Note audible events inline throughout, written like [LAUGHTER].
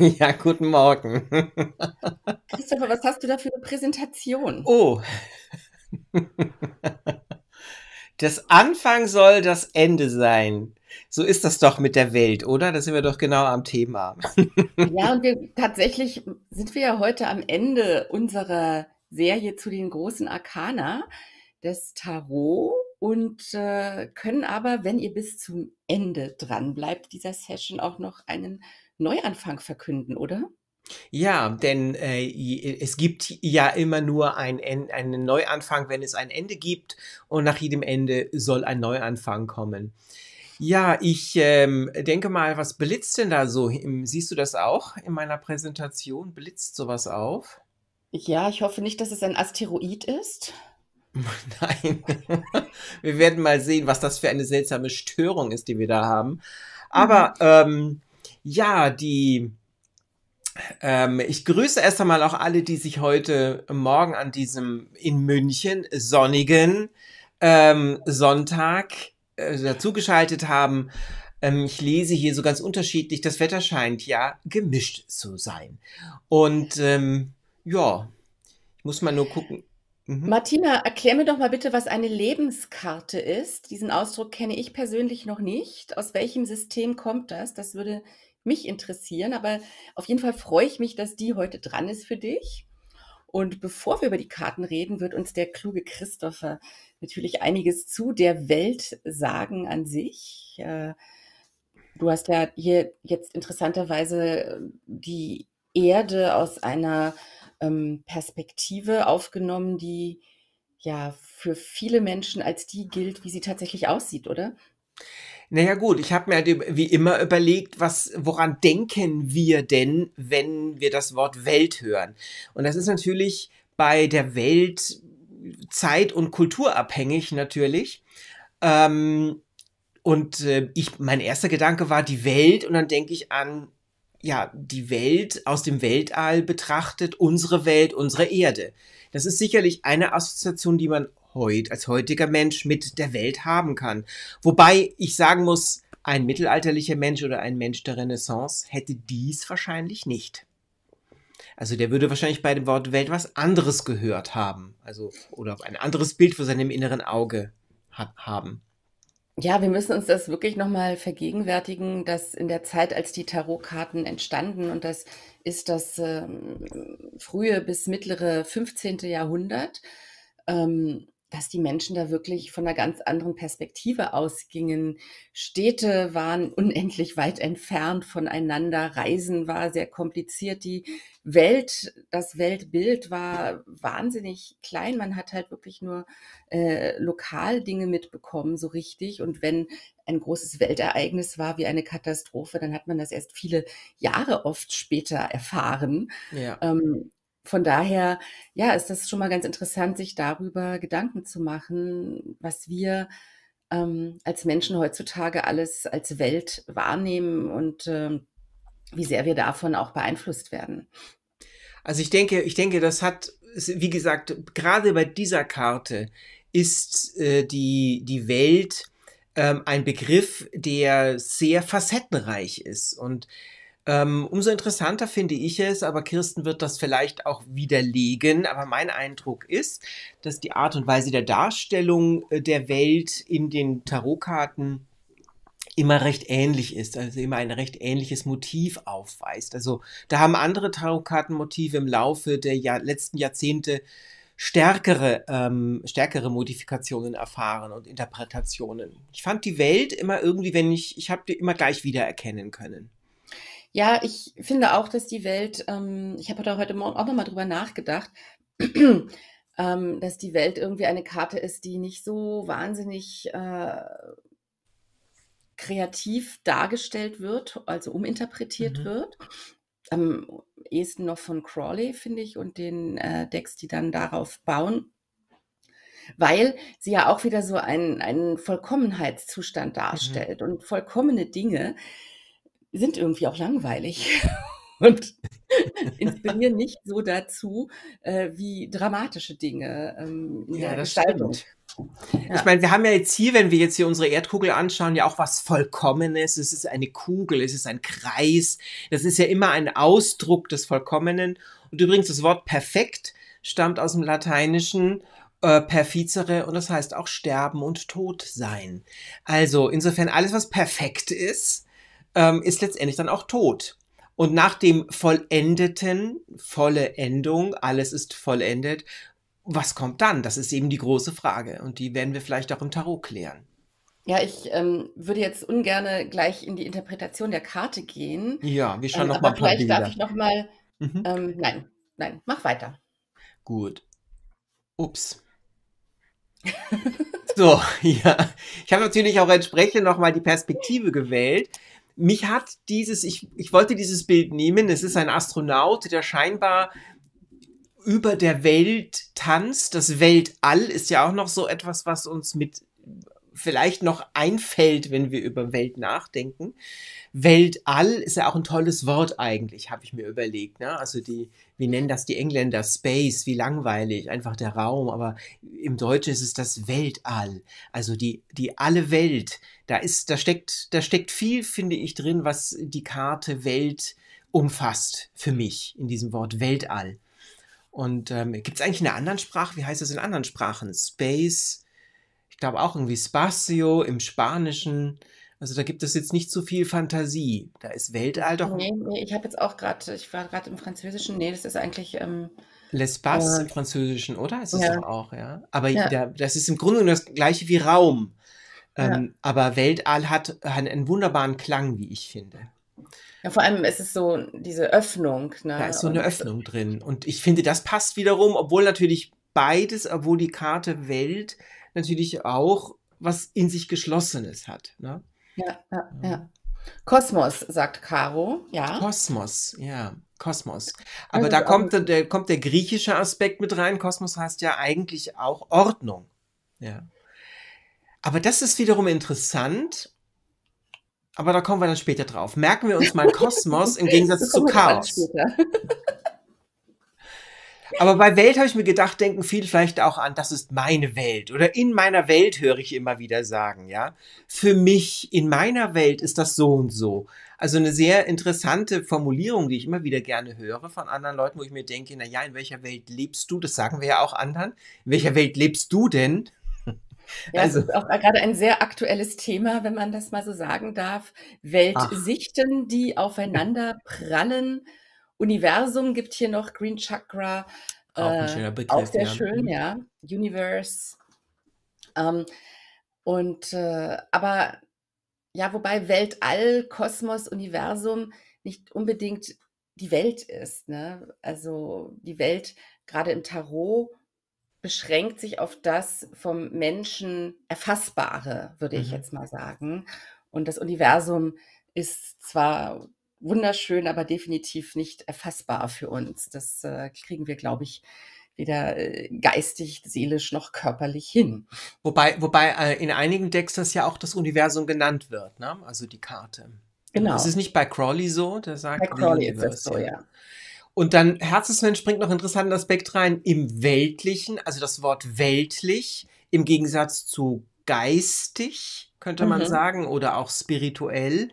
[LAUGHS] Ja, guten Morgen. [LAUGHS] Christopher, was hast du da für eine Präsentation? Oh. Das Anfang soll das Ende sein. So ist das doch mit der Welt, oder? Da sind wir doch genau am Thema. [LAUGHS] Ja, und wir, tatsächlich sind wir ja heute am Ende unserer Serie zu den großen Arkana des Tarot und äh, können aber, wenn ihr bis zum Ende dran bleibt dieser Session, auch noch einen Neuanfang verkünden, oder? Ja, denn äh, es gibt ja immer nur ein, einen Neuanfang, wenn es ein Ende gibt und nach jedem Ende soll ein Neuanfang kommen. Ja, ich ähm, denke mal, was blitzt denn da so? Ähm, siehst du das auch in meiner Präsentation? Blitzt sowas auf? Ja, ich hoffe nicht, dass es ein Asteroid ist. [LAUGHS] Nein. Wir werden mal sehen, was das für eine seltsame Störung ist, die wir da haben. Aber mhm. ähm, ja, die. Ähm, ich grüße erst einmal auch alle, die sich heute Morgen an diesem in München sonnigen ähm, Sonntag äh, dazugeschaltet haben. Ähm, ich lese hier so ganz unterschiedlich. Das Wetter scheint ja gemischt zu sein. Und ähm, ja, ich muss mal nur gucken. Mhm. Martina, erklär mir doch mal bitte, was eine Lebenskarte ist. Diesen Ausdruck kenne ich persönlich noch nicht. Aus welchem System kommt das? Das würde mich interessieren. Aber auf jeden Fall freue ich mich, dass die heute dran ist für dich. Und bevor wir über die Karten reden, wird uns der kluge Christopher natürlich einiges zu der Welt sagen an sich. Äh, du hast ja hier jetzt interessanterweise äh, die Erde aus einer ähm, Perspektive aufgenommen, die ja für viele Menschen als die gilt, wie sie tatsächlich aussieht, oder? Naja gut, ich habe mir halt wie immer überlegt, was, woran denken wir denn, wenn wir das Wort Welt hören? Und das ist natürlich bei der Welt zeit- und kulturabhängig natürlich. Ähm, und äh, ich, mein erster Gedanke war die Welt und dann denke ich an, ja, die Welt aus dem Weltall betrachtet, unsere Welt, unsere Erde. Das ist sicherlich eine Assoziation, die man heut, als heutiger Mensch mit der Welt haben kann. Wobei ich sagen muss, ein mittelalterlicher Mensch oder ein Mensch der Renaissance hätte dies wahrscheinlich nicht. Also der würde wahrscheinlich bei dem Wort Welt was anderes gehört haben. Also, oder ein anderes Bild vor seinem inneren Auge hat, haben. Ja, wir müssen uns das wirklich nochmal vergegenwärtigen, dass in der Zeit, als die Tarotkarten entstanden, und das ist das ähm, frühe bis mittlere 15. Jahrhundert, ähm, dass die Menschen da wirklich von einer ganz anderen Perspektive ausgingen. Städte waren [LAUGHS] unendlich weit entfernt voneinander, Reisen war sehr kompliziert, die Welt, das Weltbild war wahnsinnig klein. Man hat halt wirklich nur äh, lokal Dinge mitbekommen, so richtig. Und wenn ein großes Weltereignis war wie eine Katastrophe, dann hat man das erst viele Jahre oft später erfahren. Ja. Ähm, von daher, ja, ist das schon mal ganz interessant, sich darüber Gedanken zu machen, was wir ähm, als Menschen heutzutage alles als Welt wahrnehmen und ähm, wie sehr wir davon auch beeinflusst werden. Also ich denke, ich denke, das hat, wie gesagt, gerade bei dieser Karte ist äh, die, die Welt ähm, ein Begriff, der sehr facettenreich ist und ähm, umso interessanter finde ich es, aber Kirsten wird das vielleicht auch widerlegen. Aber mein Eindruck ist, dass die Art und Weise der Darstellung äh, der Welt in den Tarotkarten immer recht ähnlich ist, also immer ein recht ähnliches Motiv aufweist. Also da haben andere Tarotkartenmotive im Laufe der Jahr letzten Jahrzehnte stärkere, ähm, stärkere Modifikationen erfahren und Interpretationen. Ich fand die Welt immer irgendwie, wenn ich, ich habe die immer gleich wiedererkennen können. Ja, ich finde auch, dass die Welt, ähm, ich habe heute Morgen auch nochmal drüber nachgedacht, [CLEARS THROAT] ähm, dass die Welt irgendwie eine Karte ist, die nicht so wahnsinnig äh, kreativ dargestellt wird, also uminterpretiert mhm. wird. Am ehesten noch von Crawley, finde ich, und den äh, Decks, die dann darauf bauen weil sie ja auch wieder so einen, einen Vollkommenheitszustand mhm. darstellt mhm. und vollkommene Dinge sind irgendwie auch langweilig [LAUGHS] und [LAUGHS] inspirieren nicht so dazu äh, wie dramatische Dinge ähm, in ja, der Gestaltung. Stimmt. Ja. Ich meine, wir haben ja jetzt hier, wenn wir jetzt hier unsere Erdkugel anschauen, ja auch was Vollkommenes. Es ist eine Kugel, es ist ein Kreis. Das ist ja immer ein Ausdruck des Vollkommenen. Und übrigens, das Wort perfekt stammt aus dem Lateinischen äh, perfizere und das heißt auch sterben und tot sein. Also insofern alles, was perfekt ist, ähm, ist letztendlich dann auch tot. Und nach dem Vollendeten, volle Endung, alles ist vollendet, was kommt dann? Das ist eben die große Frage und die werden wir vielleicht auch im Tarot klären. Ja, ich ähm, würde jetzt ungerne gleich in die Interpretation der Karte gehen. Ja, wir schauen ähm, noch vielleicht darf ich nochmal. Mhm. Ähm, nein, nein, mach weiter. Gut. Ups. [LAUGHS] so, [LAUGHS] ja. Ich habe natürlich auch entsprechend nochmal die Perspektive gewählt, mich hat dieses, ich, ich wollte dieses Bild nehmen, es ist ein Astronaut, der scheinbar über der Welt tanzt. Das Weltall ist ja auch noch so etwas, was uns mit vielleicht noch einfällt, wenn wir über Welt nachdenken. Weltall ist ja auch ein tolles Wort eigentlich, habe ich mir überlegt. Ne? Also die, wie nennen das die Engländer, Space, wie langweilig, einfach der Raum, aber im Deutschen ist es das Weltall, also die, die alle Welt. Da ist, da steckt, da steckt viel, finde ich, drin, was die Karte Welt umfasst für mich in diesem Wort Weltall. Und ähm, gibt es eigentlich in einer anderen Sprache, wie heißt das in anderen Sprachen? Space, ich glaube auch irgendwie Spacio im Spanischen. Also da gibt es jetzt nicht so viel Fantasie. Da ist Weltall doch. Nee, nee ich habe jetzt auch gerade, ich war gerade im Französischen. Nee, das ist eigentlich. Ähm, L'espace äh, im Französischen, oder? Ist es ja. doch auch, ja. Aber ja. Da, das ist im Grunde das gleiche wie Raum. Ähm, ja. Aber Weltall hat einen, einen wunderbaren Klang, wie ich finde. Ja, vor allem ist es so diese Öffnung. Ne? Da ist so eine Öffnung drin. Und ich finde, das passt wiederum, obwohl natürlich beides, obwohl die Karte Welt natürlich auch was in sich Geschlossenes hat. Ne? Ja, ja, ja. Kosmos, sagt Caro, ja. Kosmos, ja, Kosmos. Aber also da kommt der, kommt der griechische Aspekt mit rein. Kosmos heißt ja eigentlich auch Ordnung. Ja. Aber das ist wiederum interessant. Aber da kommen wir dann später drauf. Merken wir uns mal [LAUGHS] Kosmos im Gegensatz zu Chaos. Aber bei Welt habe ich mir gedacht, denken viele vielleicht auch an, das ist meine Welt oder in meiner Welt höre ich immer wieder sagen, ja. Für mich, in meiner Welt ist das so und so. Also eine sehr interessante Formulierung, die ich immer wieder gerne höre von anderen Leuten, wo ich mir denke, na ja, in welcher Welt lebst du? Das sagen wir ja auch anderen. In welcher Welt lebst du denn? Ja, also, das ist auch gerade ein sehr aktuelles Thema, wenn man das mal so sagen darf. Weltsichten, ach. die aufeinander prallen Universum gibt hier noch Green Chakra. Auch ein äh, schöner Begriff. Auch sehr ja. schön, mhm. ja. Universe. Ähm, und äh, aber ja, wobei Weltall, Kosmos, Universum nicht unbedingt die Welt ist. Ne? Also die Welt gerade im Tarot beschränkt sich auf das vom Menschen erfassbare, würde mhm. ich jetzt mal sagen. Und das Universum ist zwar wunderschön, aber definitiv nicht erfassbar für uns. Das äh, kriegen wir, glaube ich, weder äh, geistig, seelisch noch körperlich hin. Wobei, wobei äh, in einigen Decks das ja auch das Universum genannt wird, ne? also die Karte. Genau. Das ist nicht bei Crawley so, der sagt. Bei Crawley ist das so, ja. Und dann Herzensmensch bringt noch einen interessanten Aspekt rein im Weltlichen, also das Wort weltlich im Gegensatz zu geistig, könnte man mhm. sagen, oder auch spirituell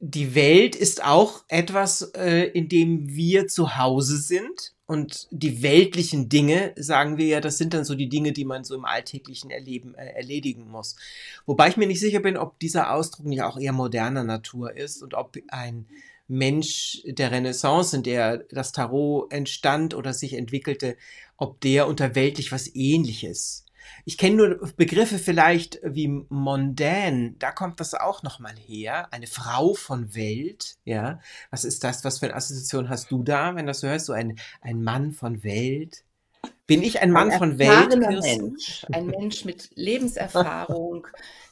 die Welt ist auch etwas, äh, in dem wir zu Hause sind. Und die weltlichen Dinge, sagen wir ja, das sind dann so die Dinge, die man so im alltäglichen Erleben äh, erledigen muss. Wobei ich mir nicht sicher bin, ob dieser Ausdruck ja auch eher moderner Natur ist und ob ein Mensch der Renaissance, in der das Tarot entstand oder sich entwickelte, ob der unter weltlich was ähnliches ich kenne nur Begriffe vielleicht wie mondän, da kommt das auch nochmal her. Eine Frau von Welt, ja. Was ist das? Was für eine Assoziation hast du da, wenn das du hörst? So ein, ein Mann von Welt? Bin ich ein Mann ein von Welt? Mensch, ein Mensch mit Lebenserfahrung,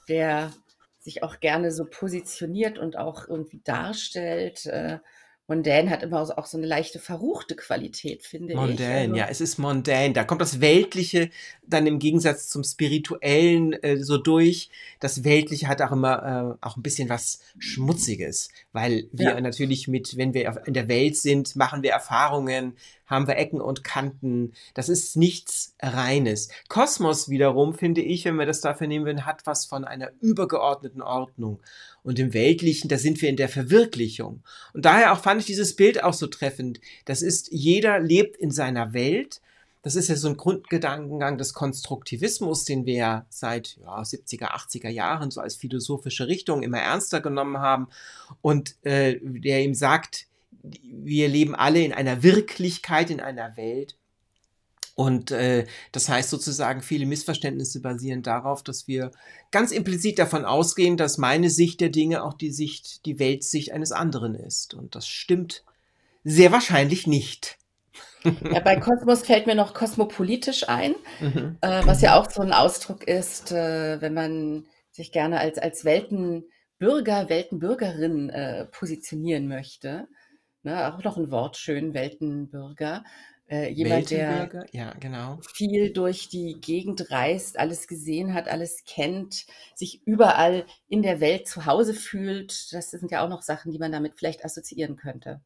der sich auch gerne so positioniert und auch irgendwie darstellt. Äh, Mondäne hat immer auch so eine leichte verruchte Qualität, finde mondän, ich. Also Mondäne, ja, es ist mondän. Da kommt das Weltliche dann im Gegensatz zum Spirituellen äh, so durch. Das Weltliche hat auch immer äh, auch ein bisschen was Schmutziges, weil wir ja. natürlich mit, wenn wir in der Welt sind, machen wir Erfahrungen, haben wir Ecken und Kanten. Das ist nichts Reines. Kosmos wiederum, finde ich, wenn wir das dafür nehmen würden, hat was von einer übergeordneten Ordnung und im Weltlichen, da sind wir in der Verwirklichung. Und daher auch fand ich dieses Bild auch so treffend. Das ist, jeder lebt in seiner Welt. Das ist ja so ein Grundgedankengang des Konstruktivismus, den wir ja seit ja, 70er, 80er Jahren so als philosophische Richtung immer ernster genommen haben und äh, der ihm sagt, wir leben alle in einer Wirklichkeit, in einer Welt und äh, das heißt sozusagen, viele Missverständnisse basieren darauf, dass wir ganz implizit davon ausgehen, dass meine Sicht der Dinge auch die Sicht, die Weltsicht eines anderen ist. Und das stimmt sehr wahrscheinlich nicht. Ja, bei Kosmos fällt mir noch kosmopolitisch ein, mhm. äh, was ja auch so ein Ausdruck ist, äh, wenn man sich gerne als, als Weltenbürger, Weltenbürgerin äh, positionieren möchte. Ne, auch noch ein Wort schön, Weltenbürger. Äh, jemand, der ja, genau. viel durch die Gegend reist, alles gesehen hat, alles kennt, sich überall in der Welt zu Hause fühlt. Das sind ja auch noch Sachen, die man damit vielleicht assoziieren könnte.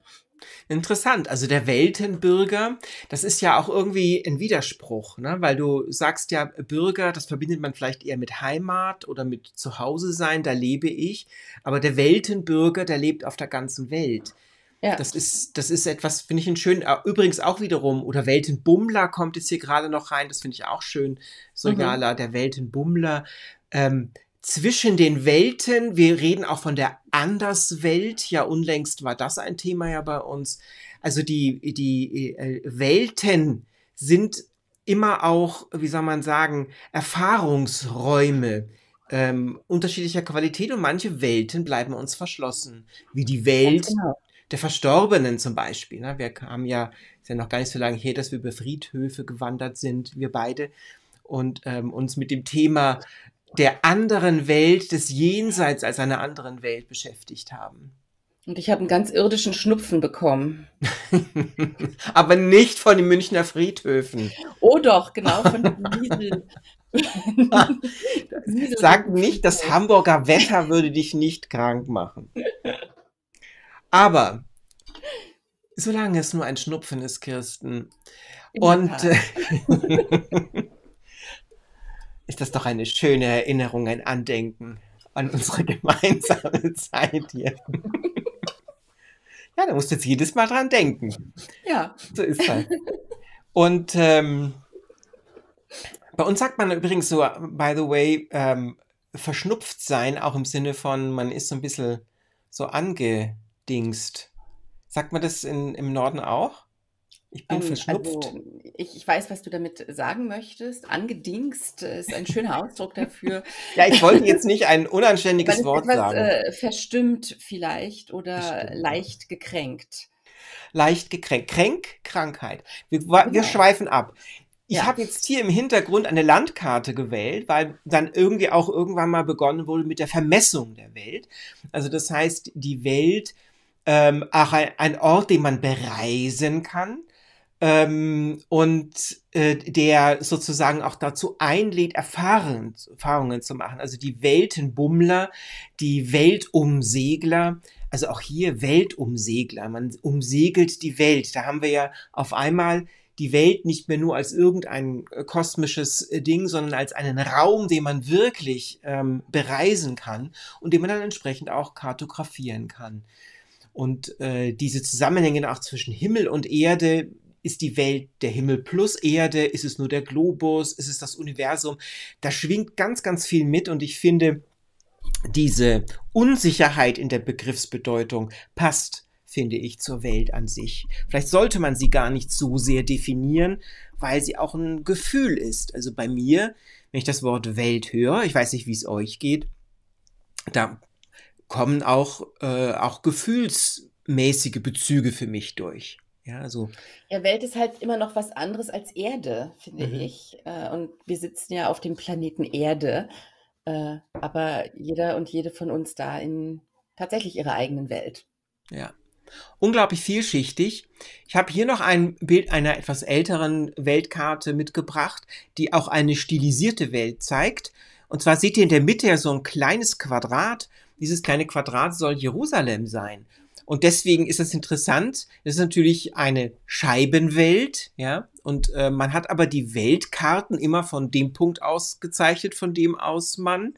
Interessant. Also der Weltenbürger, das ist ja auch irgendwie ein Widerspruch, ne? weil du sagst ja, Bürger, das verbindet man vielleicht eher mit Heimat oder mit Zuhause sein, da lebe ich. Aber der Weltenbürger, der lebt auf der ganzen Welt. Ja. Das ist, das ist etwas, finde ich ein schönen, äh, übrigens auch wiederum, oder Weltenbummler kommt jetzt hier gerade noch rein, das finde ich auch schön, so mhm. Gala, der Weltenbummler. Ähm, zwischen den Welten, wir reden auch von der Anderswelt, ja unlängst war das ein Thema ja bei uns. Also die, die äh, Welten sind immer auch, wie soll man sagen, Erfahrungsräume ähm, unterschiedlicher Qualität und manche Welten bleiben uns verschlossen, wie die Welt ja, genau der Verstorbenen zum Beispiel. Ne? Wir haben ja, ist ja noch gar nicht so lange her, dass wir über Friedhöfe gewandert sind, wir beide, und ähm, uns mit dem Thema der anderen Welt, des Jenseits als einer anderen Welt beschäftigt haben. Und ich habe einen ganz irdischen Schnupfen bekommen. [LAUGHS] Aber nicht von den Münchner Friedhöfen. Oh doch, genau, von den Diesel. [LAUGHS] [LAUGHS] Sag nicht, das Hamburger Wetter würde dich nicht krank machen. Aber solange es nur ein Schnupfen ist, Kirsten. und [LAUGHS] ist das doch eine schöne Erinnerung, ein Andenken an unsere gemeinsame Zeit hier. ja, da musst du jetzt jedes Mal dran denken. Ja. So ist das. Und ähm, bei uns sagt man übrigens so, by the way, ähm, verschnupft sein, auch im Sinne von, man ist so ein bisschen so ange aufdingst. Sagt man das in, im Norden auch? Ich bin ähm, verschnupft. Also, ich, ich, weiß, was du damit sagen möchtest. Angedingst ist ein schöner Ausdruck dafür. [LAUGHS] ja, ich wollte jetzt nicht ein unanständiges Wort etwas, sagen. Äh, verstimmt vielleicht oder Verstimmt. leicht gekränkt. Leicht gekränkt. Kränk, Krankheit. Wir, wir ja. Genau. schweifen ab. Ich ja. habe jetzt hier im Hintergrund eine Landkarte gewählt, weil dann irgendwie auch irgendwann mal begonnen wurde mit der Vermessung der Welt. Also das heißt, die Welt ähm, auch ein, ein, Ort, den man bereisen kann ähm, und äh, der sozusagen auch dazu einlädt, Erfahrungen, Erfahrungen zu machen. Also die Weltenbummler, die Weltumsegler, also auch hier Weltumsegler, man umsegelt die Welt. Da haben wir ja auf einmal die Welt nicht mehr nur als irgendein äh, kosmisches äh, Ding, sondern als einen Raum, den man wirklich ähm, bereisen kann und den man dann entsprechend auch kartografieren kann. Und äh, diese Zusammenhänge auch zwischen Himmel und Erde, ist die Welt der Himmel plus Erde, ist es nur der Globus, ist es das Universum, da schwingt ganz, ganz viel mit und ich finde, diese Unsicherheit in der Begriffsbedeutung passt, finde ich, zur Welt an sich. Vielleicht sollte man sie gar nicht so sehr definieren, weil sie auch ein Gefühl ist. Also bei mir, wenn ich das Wort Welt höre, ich weiß nicht, wie es euch geht, da kommen auch, äh, auch gefühlsmäßige Bezüge für mich durch. Ja, also. Ja, Welt ist halt immer noch was anderes als Erde, finde mhm. ich. Äh, und wir sitzen ja auf dem Planeten Erde, äh, aber jeder und jede von uns da in tatsächlich ihrer eigenen Welt. Ja. Unglaublich vielschichtig. Ich habe hier noch ein Bild einer etwas älteren Weltkarte mitgebracht, die auch eine stilisierte Welt zeigt. Und zwar seht ihr in der Mitte ja so ein kleines Quadrat dieses kleine Quadrat soll Jerusalem sein. Und deswegen ist das interessant. Das ist natürlich eine Scheibenwelt, ja. Und äh, man hat aber die Weltkarten immer von dem Punkt aus gezeichnet, von dem aus man,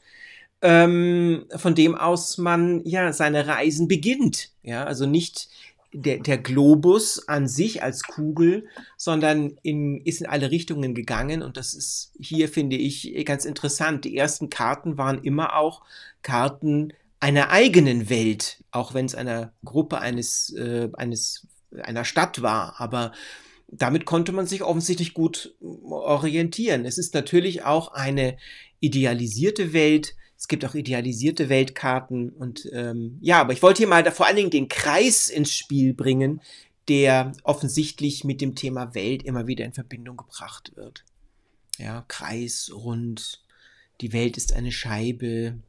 ähm, von dem aus man ja seine Reisen beginnt. Ja, also nicht der, der Globus an sich als Kugel, sondern in, ist in alle Richtungen gegangen. Und das ist hier, finde ich, ganz interessant. Die ersten Karten waren immer auch Karten einer eigenen Welt, auch wenn es einer Gruppe eines, äh, eines, einer Stadt war, aber damit konnte man sich offensichtlich gut mm, orientieren. Es ist natürlich auch eine idealisierte Welt. Es gibt auch idealisierte Weltkarten und ähm, ja, aber ich wollte hier mal da vor allen Dingen den Kreis ins Spiel bringen, der offensichtlich mit dem Thema Welt immer wieder in Verbindung gebracht wird. Ja, Kreis, rund, die Welt ist eine Scheibe,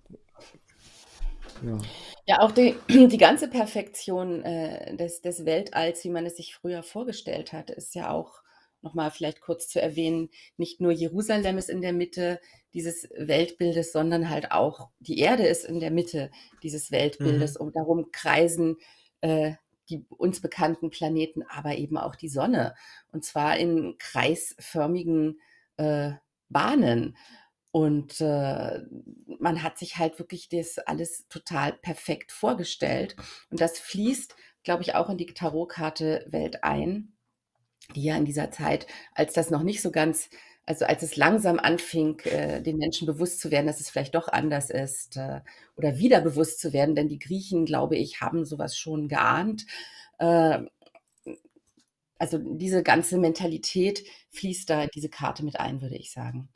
ja. ja, auch die, [CLEARS THROAT] die ganze Perfektion äh, des, des Weltalls, wie man es sich früher vorgestellt hat, ist ja auch nochmal vielleicht kurz zu erwähnen, nicht nur Jerusalem ist in der Mitte dieses Weltbildes, sondern halt auch die Erde ist in der Mitte dieses Weltbildes mhm. und darum kreisen äh, die uns bekannten Planeten, aber eben auch die Sonne und zwar in kreisförmigen äh, Bahnen. Und äh, man hat sich halt wirklich das alles total perfekt vorgestellt. Und das fließt, glaube ich, auch in die Tarotkarte Welt ein, die ja in dieser Zeit, als das noch nicht so ganz, also als es langsam anfing, äh, den Menschen bewusst zu werden, dass es vielleicht doch anders ist äh, oder wieder bewusst zu werden, denn die Griechen, glaube ich, haben sowas schon geahnt äh, also diese ganze Mentalität fließt da diese Karte mit ein, würde ich sagen.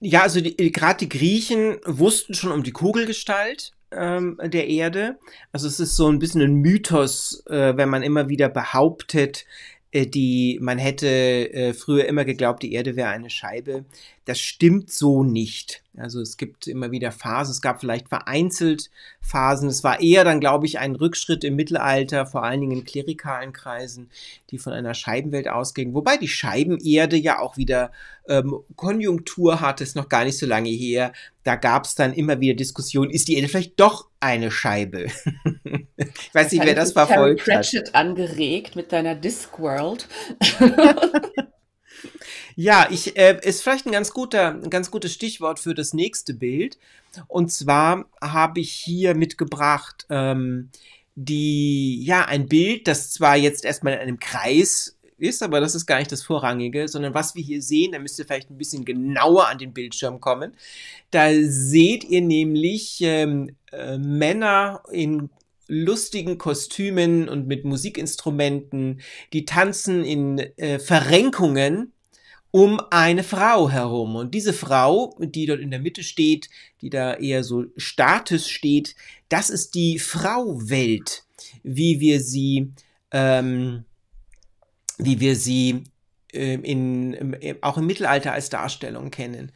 Ja, also äh, gerade die Griechen wussten schon um die Kugelgestalt ähm, der Erde. Also es ist so ein bisschen ein Mythos, äh, wenn man immer wieder behauptet, äh, die man hätte äh, früher immer geglaubt, die Erde wäre eine Scheibe das stimmt so nicht. Also es gibt immer wieder Phasen, es gab vielleicht vereinzelt Phasen. Es war eher dann, glaube ich, ein Rückschritt im Mittelalter, vor allen Dingen in klerikalen Kreisen, die von einer Scheibenwelt ausgingen. Wobei die Scheibenerde ja auch wieder ähm, Konjunktur hatte, ist noch gar nicht so lange her. Da gab es dann immer wieder Diskussionen, ist die Erde vielleicht doch eine Scheibe? [LAUGHS] ich weiß nicht, wer das verfolgt Terry Pratchett hat. angeregt mit deiner Discworld. [LAUGHS] Ja, ich äh, ist vielleicht ein ganz guter, ein ganz gutes Stichwort für das nächste Bild. Und zwar habe ich hier mitgebracht ähm, die, ja, ein Bild, das zwar jetzt erstmal in einem Kreis ist, aber das ist gar nicht das Vorrangige, sondern was wir hier sehen, da müsst ihr vielleicht ein bisschen genauer an den Bildschirm kommen. Da seht ihr nämlich ähm, äh, Männer in lustigen Kostümen und mit Musikinstrumenten. Die tanzen in äh, Verrenkungen um eine Frau herum. Und diese Frau, die dort in der Mitte steht, die da eher so Status steht, das ist die Frauwelt, wie wir sie, ähm, wie wir sie äh, in, im, auch im Mittelalter als Darstellung kennen.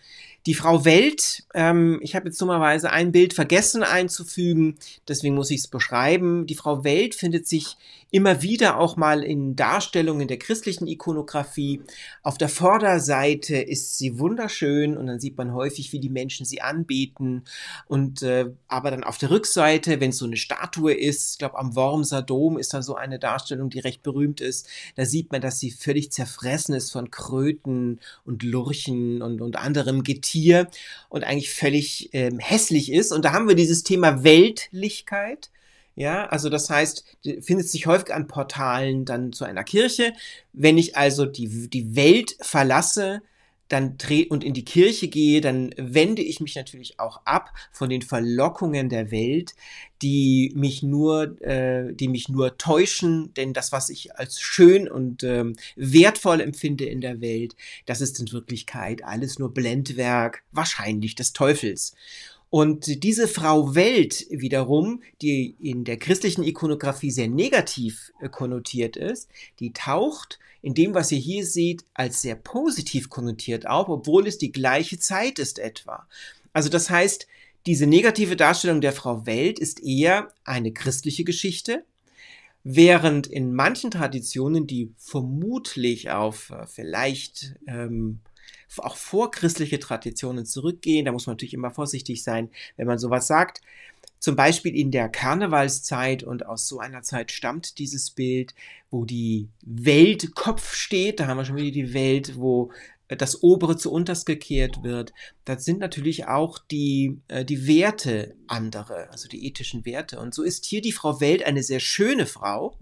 Die Frau Welt, ähm, ich habe jetzt dummerweise ein Bild vergessen einzufügen, deswegen muss ich es beschreiben. Die Frau Welt findet sich immer wieder auch mal in Darstellungen der christlichen Ikonografie. Auf der Vorderseite ist sie wunderschön und dann sieht man häufig, wie die Menschen sie anbeten. Und äh, aber dann auf der Rückseite, wenn es so eine Statue ist, ich glaube am Wormser Dom ist da so eine Darstellung, die recht berühmt ist, da sieht man, dass sie völlig zerfressen ist von Kröten und Lurchen und, und anderem Getier. Tier und eigentlich völlig ähm, hässlich ist. Und da haben wir dieses Thema Weltlichkeit. Ja, also das heißt, findet sich häufig an Portalen dann zu einer Kirche. Wenn ich also die, die Welt verlasse, dann dreh und in die Kirche gehe, dann wende ich mich natürlich auch ab von den Verlockungen der Welt, die mich nur, äh, die mich nur täuschen, denn das, was ich als schön und ähm, wertvoll empfinde in der Welt, das ist in Wirklichkeit alles nur Blendwerk, wahrscheinlich des Teufels. Und diese Frau Welt wiederum, die in der christlichen Ikonografie sehr negativ äh, konnotiert ist, die taucht in dem, was ihr hier seht, als sehr positiv konnotiert auf, obwohl es die gleiche Zeit ist etwa. Also das heißt, diese negative Darstellung der Frau Welt ist eher eine christliche Geschichte, während in manchen Traditionen, die vermutlich auf äh, vielleicht ähm, auch vorchristliche Traditionen zurückgehen. Da muss man natürlich immer vorsichtig sein, wenn man sowas sagt. Zum Beispiel in der Karnevalszeit und aus so einer Zeit stammt dieses Bild, wo die Welt Kopf steht. Da haben wir schon wieder die Welt, wo äh, das Obere zu Unterst gekehrt wird, da sind natürlich auch die, äh, die Werte andere, also die ethischen Werte. Und so ist hier die Frau Welt eine sehr schöne Frau,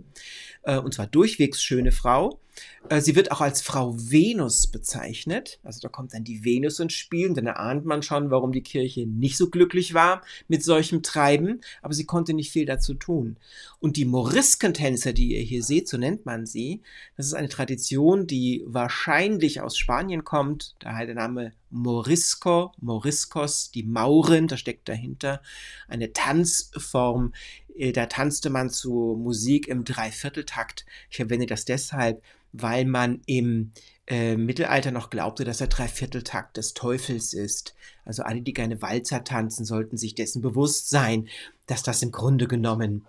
äh, und zwar durchwegs schöne Frau. Äh, sie wird auch als Frau Venus bezeichnet. Also da kommt dann die Venus ins Spiel und dann ahnt man schon, warum die Kirche nicht so glücklich war mit solchem Treiben, aber sie konnte nicht viel dazu tun. Und die Moriskentänzer, die ihr hier seht, so nennt man sie, das ist eine Tradition, die wahrscheinlich aus Spanien kommt, daher der Name Morisco, Moriscos, die Mauren, da steckt dahinter eine Tanzform, äh, da tanzte man zu Musik im Dreivierteltakt. Ich verwende das deshalb, weil man im äh, Mittelalter noch glaubte, dass der Dreivierteltakt des Teufels ist. Also alle, die gerne Walzer tanzen, sollten sich dessen bewusst sein, dass das im Grunde genommen.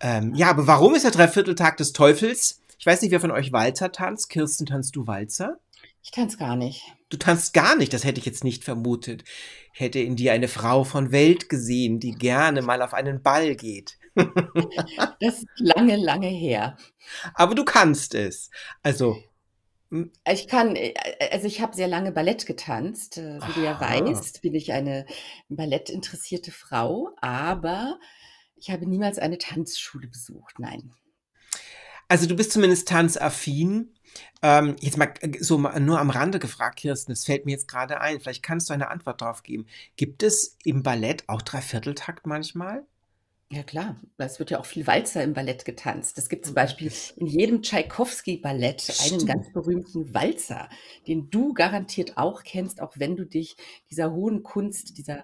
Ähm, ja, aber warum ist der Dreivierteltakt des Teufels? Ich weiß nicht, wer von euch Walzer tanzt. Kirsten, tanzt du Walzer? Ich tanze gar nicht. Du tanzt gar nicht, das hätte ich jetzt nicht vermutet. hätte in dir eine Frau von Welt gesehen, die gerne mal auf einen Ball geht. [LAUGHS] das ist lange, lange her. Aber du kannst es. Also. Ich kann, äh, also ich habe sehr lange Ballett getanzt. Äh, wie Aha. du ja weißt, bin ich eine ballettinteressierte Frau, aber ich habe niemals eine Tanzschule besucht, nein. Also du bist zumindest tanzaffin. Ähm, jetzt mal äh, so mal nur am Rande gefragt, Kirsten, es fällt mir jetzt gerade ein. Vielleicht kannst du eine Antwort darauf geben. Gibt es im Ballett auch Dreivierteltakt manchmal? Ja klar, es wird ja auch viel Walzer im Ballett getanzt. Es gibt zum hm. Beispiel in jedem Tschaikowski-Ballett einen ganz berühmten Walzer, den du garantiert auch kennst, auch wenn du dich dieser hohen Kunst, dieser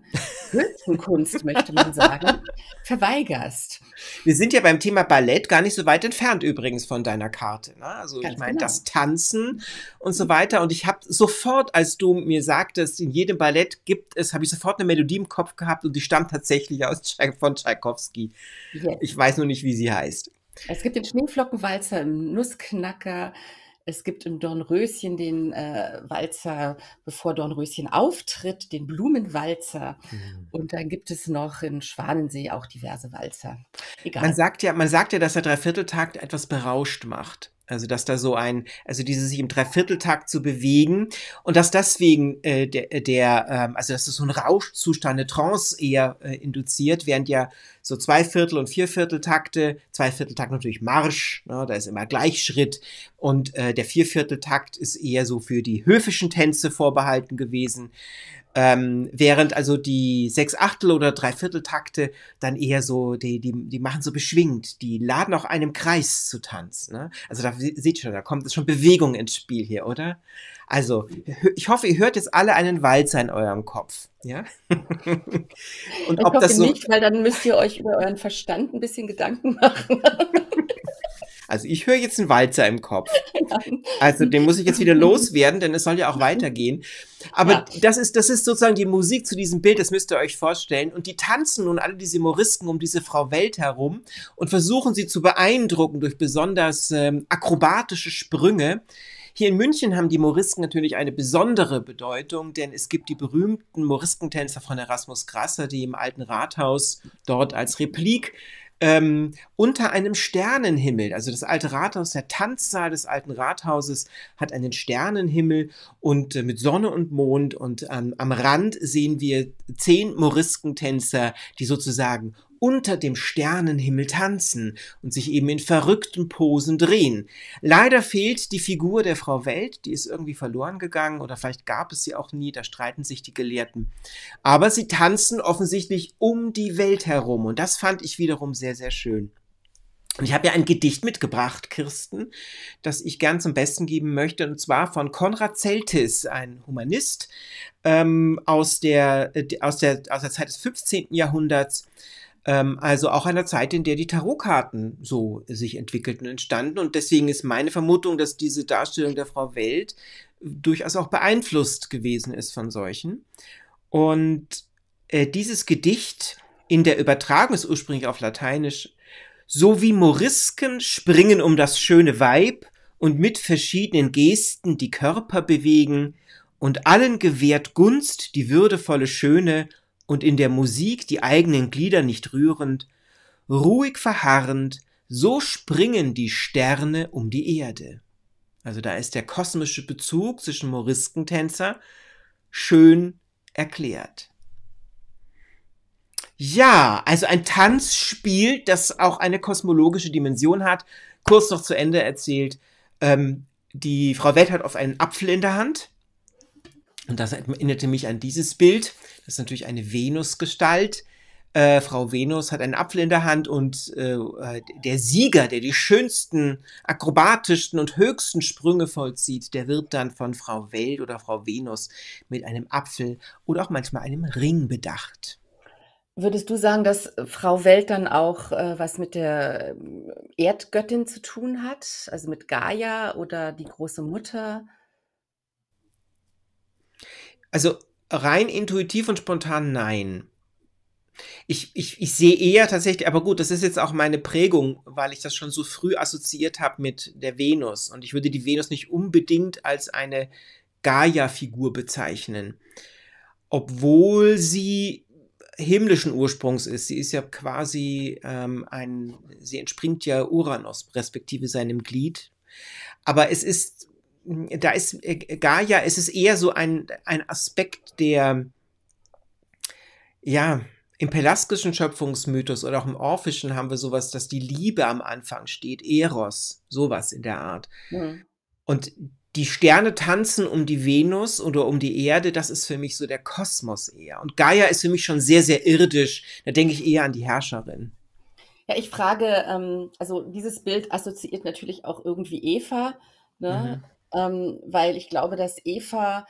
höchsten Kunst, [LAUGHS] möchte man sagen, verweigerst. Wir sind ja beim Thema Ballett gar nicht so weit entfernt übrigens von deiner Karte. Ne? Also ganz ich meine, genau. das Tanzen und so mhm. weiter. Und ich habe sofort, als du mir sagtest, in jedem Ballett gibt es, habe ich sofort eine Melodie im Kopf gehabt und die stammt tatsächlich aus, von Tschaikowski. Schafowski. Yes. Ich weiß nur nicht, wie sie heißt. Es gibt den Schneeflockenwalzer im Nussknacker. Es gibt im Dornröschen den äh, Walzer, bevor Dornröschen auftritt, den Blumenwalzer. Mhm. Und dann gibt es noch in Schwanensee auch diverse Walzer. Egal. Man sagt ja, man sagt ja, dass der Dreivierteltakt etwas berauscht macht. Also dass da so ein, also dieses sich im Dreivierteltakt zu bewegen und dass deswegen äh, der, äh, der ähm, also dass das so ein Rauschzustand, eine Trance eher äh, induziert, während ja so Zweiviertel- und Viervierteltakte, Zweivierteltakt natürlich Marsch, ne, da ist immer Gleichschritt und äh, der Viervierteltakt ist eher so für die höfischen Tänze vorbehalten gewesen. Ähm, während also die sechs Achtel oder Dreiviertel-Takte dann eher so, die, die, die machen so beschwingt, die laden auch einem Kreis zu Tanz. Ne? Also da seht schon, da kommt schon Bewegung ins Spiel hier, oder? Also, ich hoffe, ihr hört jetzt alle einen Walzer in eurem Kopf. Ja? [LAUGHS] Und ich ob hoffe das so nicht, weil dann müsst ihr euch über euren Verstand ein bisschen Gedanken machen. [LAUGHS] Also ich höre jetzt einen Walzer im Kopf. [LAUGHS] Also den muss ich jetzt wieder [LAUGHS] loswerden, denn es soll ja auch weitergehen. Aber ja. das ist, das ist sozusagen die Musik zu diesem Bild, das müsst ihr euch vorstellen. Und die tanzen nun alle diese Morisken um diese Frau Welt herum und versuchen sie zu beeindrucken durch besonders ähm, akrobatische Sprünge. Hier in München haben die Morisken natürlich eine besondere Bedeutung, denn es gibt die berühmten Moriskentänzer von Erasmus Grasser, die im alten Rathaus dort als Replik ähm, unter einem Sternenhimmel. Also das alte Rathaus, der Tanzsaal des alten Rathauses hat einen Sternenhimmel und äh, mit Sonne und Mond und ähm, am Rand sehen wir zehn Moriskentänzer, die sozusagen unter dem Sternenhimmel tanzen und sich eben in verrückten Posen drehen. Leider fehlt die Figur der Frau Welt, die ist irgendwie verloren gegangen oder vielleicht gab es sie auch nie, da streiten sich die Gelehrten. Aber sie tanzen offensichtlich um die Welt herum und das fand ich wiederum sehr, sehr schön. Und ich habe ja ein Gedicht mitgebracht, Kirsten, das ich gern zum Besten geben möchte, und zwar von Konrad Zeltis, ein Humanist ähm, aus, der, äh, aus, der, aus der Zeit des 15. Jahrhunderts. Ähm, also auch einer Zeit, in der die Tarotkarten so sich entwickelten und entstanden. Und deswegen ist meine Vermutung, dass diese Darstellung der Frau Welt durchaus auch beeinflusst gewesen ist von solchen. Und äh, dieses Gedicht in der Übertragung ist ursprünglich auf Lateinisch, so wie Morisken springen um das schöne Weib und mit verschiedenen Gesten die Körper bewegen, und allen gewährt Gunst die würdevolle Schöne und in der Musik die eigenen Glieder nicht rührend, ruhig verharrend, so springen die Sterne um die Erde. Also da ist der kosmische Bezug zwischen Moriskentänzer schön erklärt. Ja, also ein Tanzspiel, das auch eine kosmologische Dimension hat. Kurz noch zu Ende erzählt, ähm, die Frau Welt hat auf einen Apfel in der Hand und das erinnerte mich an dieses Bild. Das ist natürlich eine Venusgestalt. Äh, Frau Venus hat einen Apfel in der Hand und äh, der Sieger, der die schönsten, akrobatischsten und höchsten Sprünge vollzieht, der wird dann von Frau Welt oder Frau Venus mit einem Apfel oder auch manchmal einem Ring bedacht. Würdest du sagen, dass Frau Welt dann auch äh, was mit der Erdgöttin zu tun hat, also mit Gaia oder die große Mutter? Also rein intuitiv und spontan nein. Ich, ich, ich sehe eher tatsächlich, aber gut, das ist jetzt auch meine Prägung, weil ich das schon so früh assoziiert habe mit der Venus. Und ich würde die Venus nicht unbedingt als eine Gaia-Figur bezeichnen, obwohl sie himmlischen Ursprungs ist. Sie ist ja quasi ähm, ein, sie entspringt ja Uranus, respektive seinem Glied. Aber es ist da ist äh, Gaia, es ist eher so ein, ein Aspekt der, ja, im pelaskischen Schöpfungsmythos oder auch im orphischen haben wir sowas, dass die Liebe am Anfang steht, Eros, sowas in der Art. Mhm. Und die Sterne tanzen um die Venus oder um die Erde, das ist für mich so der Kosmos eher. Und Gaia ist für mich schon sehr, sehr irdisch. Da denke ich eher an die Herrscherin. Ja, ich frage, ähm, also dieses Bild assoziiert natürlich auch irgendwie Eva. Ne? Mhm ähm, weil ich glaube, dass Eva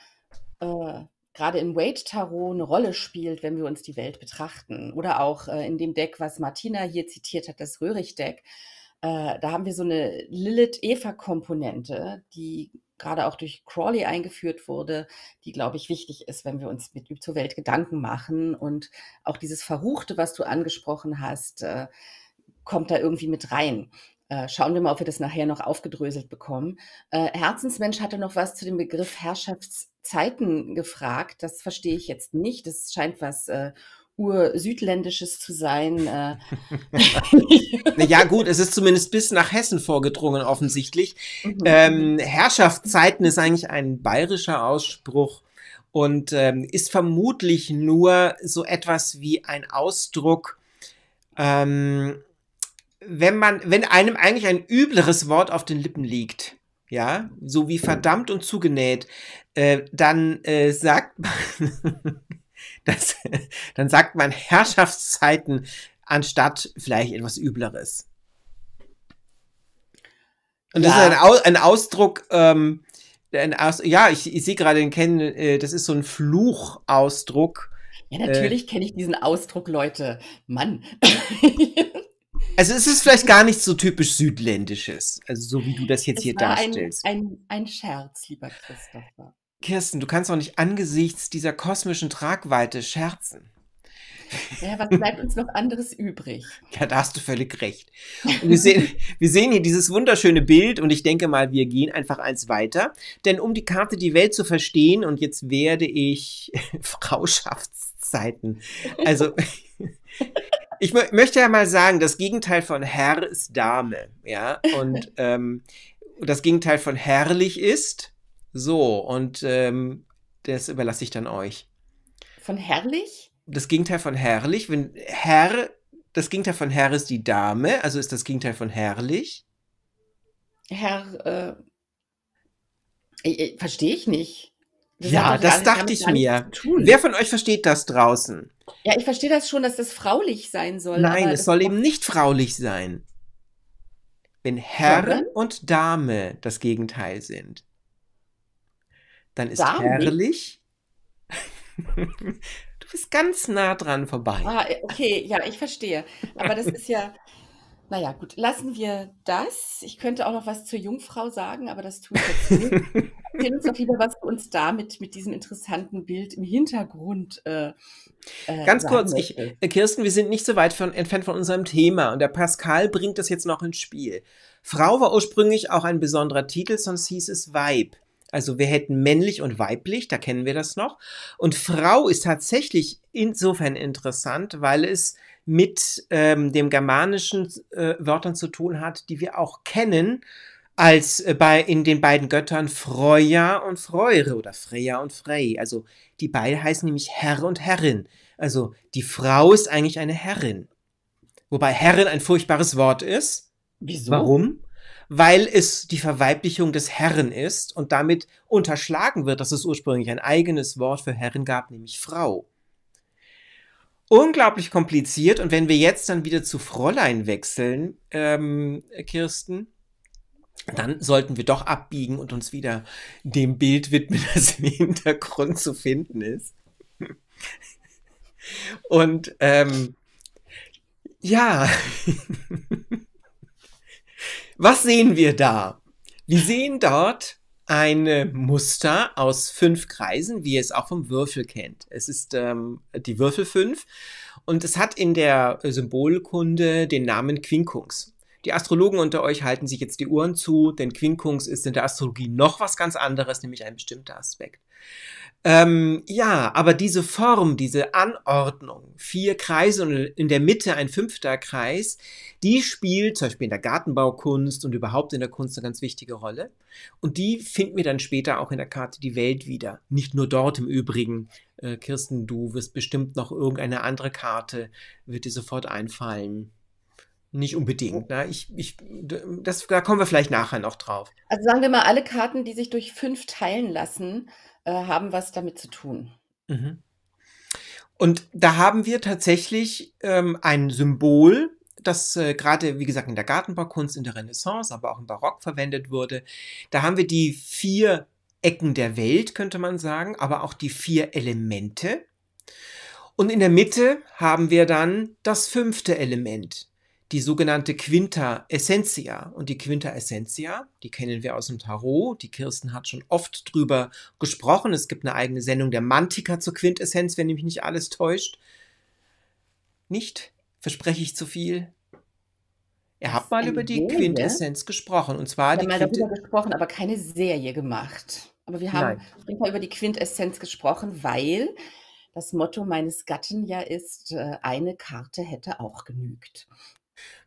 äh, gerade im Weight Tarot eine Rolle spielt, wenn wir uns die Welt betrachten. Oder auch äh, in dem Deck, was Martina hier zitiert hat, das Röhrig-Deck. Äh, da haben wir so eine Lilith-Eva-Komponente, die gerade auch durch Crawley eingeführt wurde, die, glaube ich, wichtig ist, wenn wir uns mit zur Welt Gedanken machen. Und auch dieses Verruchte, was du angesprochen hast, äh, kommt da irgendwie mit rein. Äh, schauen wir mal, ob wir das nachher noch aufgedröselt bekommen. Äh, Herzensmensch hatte noch was zu dem Begriff Herrschaftszeiten gefragt. Das verstehe ich jetzt nicht. Das scheint was äh, Ursüdländisches zu sein. Äh. [LAUGHS] ja, gut, es ist zumindest bis nach Hessen vorgedrungen, offensichtlich. Mhm. Ähm, Herrschaftszeiten ist eigentlich ein bayerischer Ausspruch und ähm, ist vermutlich nur so etwas wie ein Ausdruck ähm, wenn man, wenn einem eigentlich ein übleres Wort auf den Lippen liegt, ja, so wie verdammt und zugenäht, äh, dann äh, sagt man, [LAUGHS] das, dann sagt man Herrschaftszeiten anstatt vielleicht etwas Übleres. Und ja. das ist ein, Au ein Ausdruck, ähm, ein Aus ja, ich, ich sehe gerade den kennen, äh, das ist so ein Fluchausdruck. Ja, natürlich äh, kenne ich diesen Ausdruck, Leute. Mann. [LAUGHS] Also es ist vielleicht gar nichts so typisch Südländisches, also so wie du das jetzt es hier war darstellst. Ein, ein, ein Scherz, lieber Christopher. Kirsten, du kannst doch nicht angesichts dieser kosmischen Tragweite scherzen. Ja, was bleibt uns noch anderes übrig? [LAUGHS] Ja, da hast du völlig recht. Und wir sehen, wir sehen hier dieses wunderschöne Bild und ich denke mal, wir gehen einfach eins weiter. Denn um die Karte die Welt zu verstehen, und jetzt werde ich [LAUGHS] Frauschaftszeiten. Also ich möchte ja mal sagen, das Gegenteil von Herr ist Dame, ja. [LAUGHS] Und ähm, das Gegenteil von herrlich ist so. Und ähm, das überlasse ich dann euch. Von herrlich? Das Gegenteil von herrlich, wenn Herr, das Gegenteil von Herr ist die Dame, also ist das Gegenteil von herrlich. Herr, äh, verstehe ich nicht ja, das dachte ich mir. Wer von euch versteht das draußen? Ja, ich verstehe das schon, dass das fraulich sein soll. Nein, es soll eben nicht fraulich sein. Wenn Herr Warum? und Dame das Gegenteil sind, dann ist Dame? herrlich. [LAUGHS] du bist ganz nah dran vorbei. Ah, äh, okay, ja, ich verstehe. Aber das ist ja. [LAUGHS] Naja, gut, lassen wir das. Ich könnte auch noch was zur Jungfrau sagen, aber das tue ich jetzt nicht. [LAUGHS] Erzähl uns doch lieber, was du uns damit mit diesem interessanten Bild im Hintergrund. Äh, äh Ganz kurz, ich, äh, Kirsten, wir sind nicht so weit von, entfernt von unserem Thema und der Pascal bringt das jetzt noch ins Spiel. Frau war ursprünglich auch ein besonderer Titel, sonst hieß es Weib. Also wir hätten männlich und weiblich, da kennen wir das noch. Und Frau ist tatsächlich insofern interessant, weil es mit ähm, dem germanischen äh, Wörtern zu tun hat, die wir auch kennen als äh, bei in den beiden Göttern Freuja und Freure oder Freya und Frey. Also die beiden heißen nämlich Herr und Herrin. Also die Frau ist eigentlich eine Herrin. Wobei Herrin ein furchtbares Wort ist. Wieso? Warum? Weil es die Verweiblichung des Herren ist und damit unterschlagen wird, dass es ursprünglich ein eigenes Wort für Herrin gab, nämlich Frau. Unglaublich kompliziert und wenn wir jetzt dann wieder zu Fräulein wechseln, ähm, Kirsten, dann sollten wir doch abbiegen und uns wieder dem Bild widmen, [LAUGHS] das im Hintergrund zu finden ist. Und ähm, ja, was sehen wir da? Wir sehen dort ein Muster aus fünf Kreisen, wie ihr es auch vom Würfel kennt. Es ist ähm, die Würfel fünf und es hat in der Symbolkunde den Namen Quinkungs. Die Astrologen unter euch halten sich jetzt die Uhren zu, denn Quinkunx ist in der Astrologie noch was ganz anderes, nämlich ein bestimmter Aspekt. Ähm, ja, aber diese Form, diese Anordnung, vier Kreise und in der Mitte ein fünfter Kreis, die spielt zum Beispiel in der Gartenbaukunst und überhaupt in der Kunst eine ganz wichtige Rolle. Und die finden wir dann später auch in der Karte die Welt wieder. Nicht nur dort im Übrigen. Äh, Kirsten, du wirst bestimmt noch irgendeine andere Karte, wird dir sofort einfallen. Nicht unbedingt. Ne? Ich, ich, das, da kommen wir vielleicht nachher noch drauf. Also sagen wir mal, alle Karten, die sich durch fünf teilen lassen, äh, haben was damit zu tun. Mhm. Und da haben wir tatsächlich ähm, ein Symbol, das äh, gerade, wie gesagt, in der Gartenbaukunst, in der Renaissance, aber auch im Barock verwendet wurde. Da haben wir die vier Ecken der Welt, könnte man sagen, aber auch die vier Elemente. Und in der Mitte haben wir dann das fünfte Element, die sogenannte Quinta Essentia. Und die Quinta Essentia, die kennen wir aus dem Tarot. Die Kirsten hat schon oft drüber gesprochen. Es gibt eine eigene Sendung der Mantika zur Quintessenz, wenn mich nicht alles täuscht. Nicht? Verspreche ich zu viel? Er hat mal über die Serie? Quintessenz gesprochen. Und zwar wir haben die mal darüber gesprochen, aber keine Serie gemacht. Aber wir haben auf über die Quintessenz gesprochen, weil das Motto meines Gatten ja ist, äh, eine Karte hätte auch genügt.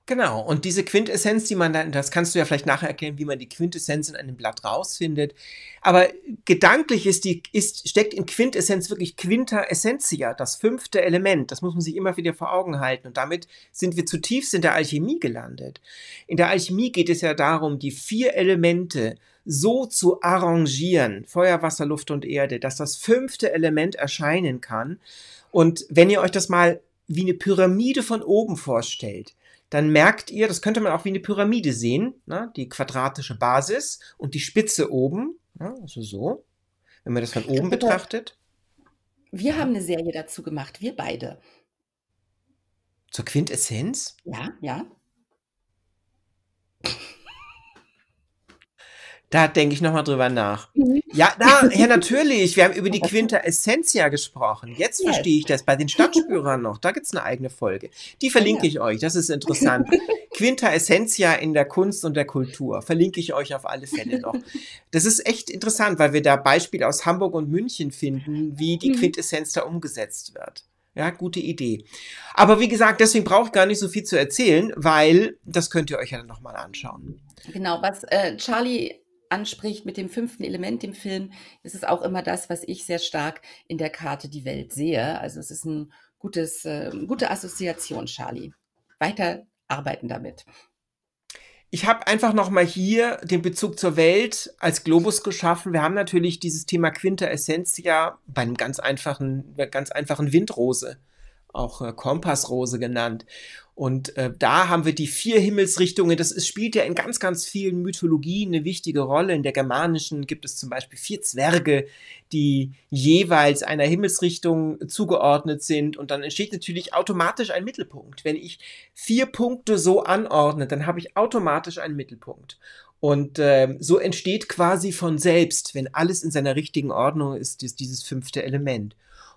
Genau, und diese Quintessenz, die man dann, das kannst du ja vielleicht nachher erklären, wie man die Quintessenz in einem Blatt rausfindet. Aber gedanklich ist die, ist, steckt in Quintessenz wirklich Quinta Essentia, das fünfte Element. Das muss man sich immer wieder vor Augen halten. Und damit sind wir zutiefst in der Alchemie gelandet. In der Alchemie geht es ja darum, die vier Elemente so zu arrangieren, Feuer, Wasser, Luft und Erde, dass das fünfte Element erscheinen kann. Und wenn ihr euch das mal wie eine Pyramide von oben vorstellt, dann merkt ihr, das könnte man auch wie eine Pyramide sehen, ne? die quadratische Basis und die Spitze oben, ne? also so, wenn man das von oben betrachtet. Wir haben eine Serie dazu gemacht, wir beide. Zur Quintessenz? Ja, ja. Da denke ich nochmal drüber nach. Mhm. Ja, na, ja, [LAUGHS] natürlich. Wir haben über die Quinta Essentia gesprochen. Jetzt yes. verstehe ich das. Bei den Stadtspürern noch. Da gibt es eine eigene Folge. Die ah, verlinke ja. ich euch. Das ist interessant. [LAUGHS] Quinta Essentia in der Kunst und der Kultur. Verlinke ich euch auf alle Fälle noch. Das ist echt interessant, weil wir da Beispiele aus Hamburg und München finden, wie die mhm. Quintessenz da umgesetzt wird. Ja, gute Idee. Aber wie gesagt, deswegen braucht gar nicht so viel zu erzählen, weil das könnt ihr euch ja nochmal anschauen. Genau, was äh, Charlie anspricht mit dem fünften Element im Film, ist es auch immer das, was ich sehr stark in der Karte Die Welt sehe. Also es ist ein gutes, äh, gute Assoziation, Charlie. Weiter arbeiten damit. Ich habe einfach nochmal hier den Bezug zur Welt als Globus geschaffen. Wir haben natürlich dieses Thema Quinta Essentia bei einem ganz einfachen, ganz einfachen Windrose, auch äh, Kompassrose genannt. Und äh, da haben wir die vier Himmelsrichtungen. Das ist, spielt ja in ganz, ganz vielen Mythologien eine wichtige Rolle. In der germanischen gibt es zum Beispiel vier Zwerge, die jeweils einer Himmelsrichtung zugeordnet sind. Und dann entsteht natürlich automatisch ein Mittelpunkt. Wenn ich vier Punkte so anordne, dann habe ich automatisch einen Mittelpunkt. Und äh, so entsteht quasi von selbst, wenn alles in seiner richtigen Ordnung ist, ist dieses fünfte Element.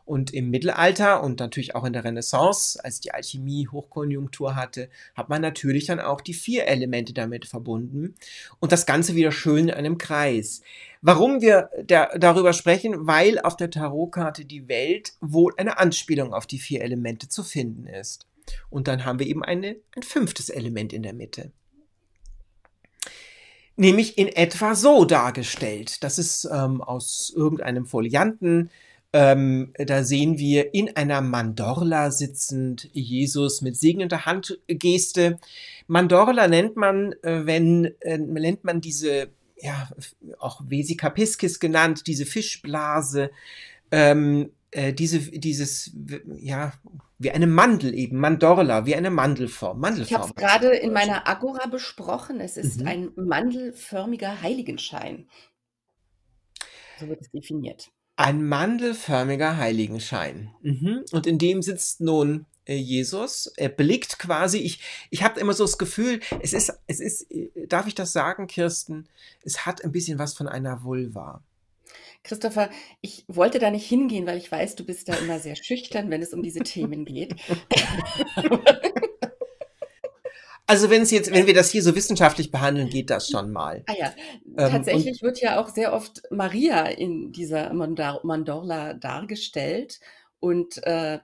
Und im Mittelalter und natürlich auch in der Renaissance, als die Alchemie Hochkonjunktur hatte, hat man natürlich dann auch die vier Elemente damit verbunden und das Ganze wieder schön in einem Kreis. Warum wir da, darüber sprechen? Weil auf der Tarotkarte die Welt wohl eine Anspielung auf die vier Elemente zu finden ist. Und dann haben wir eben eine, ein fünftes Element in der Mitte nämlich in etwa so dargestellt. Das ist ähm, aus irgendeinem Folianten ähm, da sehen wir in einer Mandorla sitzend Jesus mit segnender Handgeste. Mandorla nennt man, äh, wenn, äh, nennt man diese, ja, auch Vesikapiskis genannt, diese Fischblase, ähm, äh, diese, dieses, ja, wie eine Mandel eben, Mandorla, wie eine Mandelform. Mandelform ich habe es gerade in meiner Agora besprochen. Es ist mhm. ein mandelförmiger Heiligenschein. So wird es definiert ein mandelförmiger Heiligenschein. Mhm. Und in dem sitzt nun äh, Jesus. Er blickt quasi, ich, ich habe immer so das Gefühl, es ist, es ist, äh, darf ich das sagen, Kirsten? Es hat ein bisschen was von einer Vulva. Christopher, ich wollte da nicht hingehen, weil ich weiß, du bist da immer sehr schüchtern, wenn es um diese Themen geht. [LAUGHS] [LAUGHS] Also wenn es jetzt, wenn wir das hier so wissenschaftlich behandeln, geht das schon mal. Ah ja, ähm, tatsächlich wird ja auch sehr oft Maria in dieser Mandar Mandorla dargestellt und äh,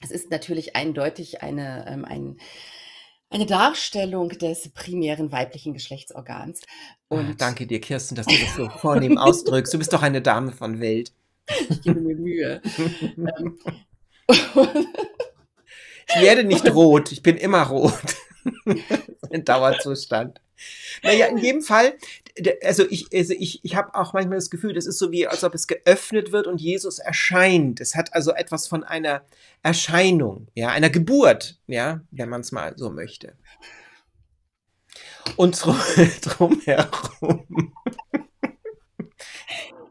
es ist natürlich eindeutig eine ähm, ein eine Darstellung des primären weiblichen Geschlechtsorgans. Ah, und ah, danke dir, Kirsten, dass du das so vornehm ausdrückst. Du bist doch eine Dame von Welt. Ich gebe mir Mühe. [LAUGHS] ich werde nicht rot, ich bin immer rot ein [LAUGHS] Dauerzustand. Naja, in jedem Fall, also ich, also ich, ich habe auch manchmal das Gefühl, das ist so wie, als ob es geöffnet wird und Jesus erscheint. Es hat also etwas von einer Erscheinung, ja, einer Geburt, ja, wenn man es mal so möchte. Und drum, [LAUGHS] drumherum.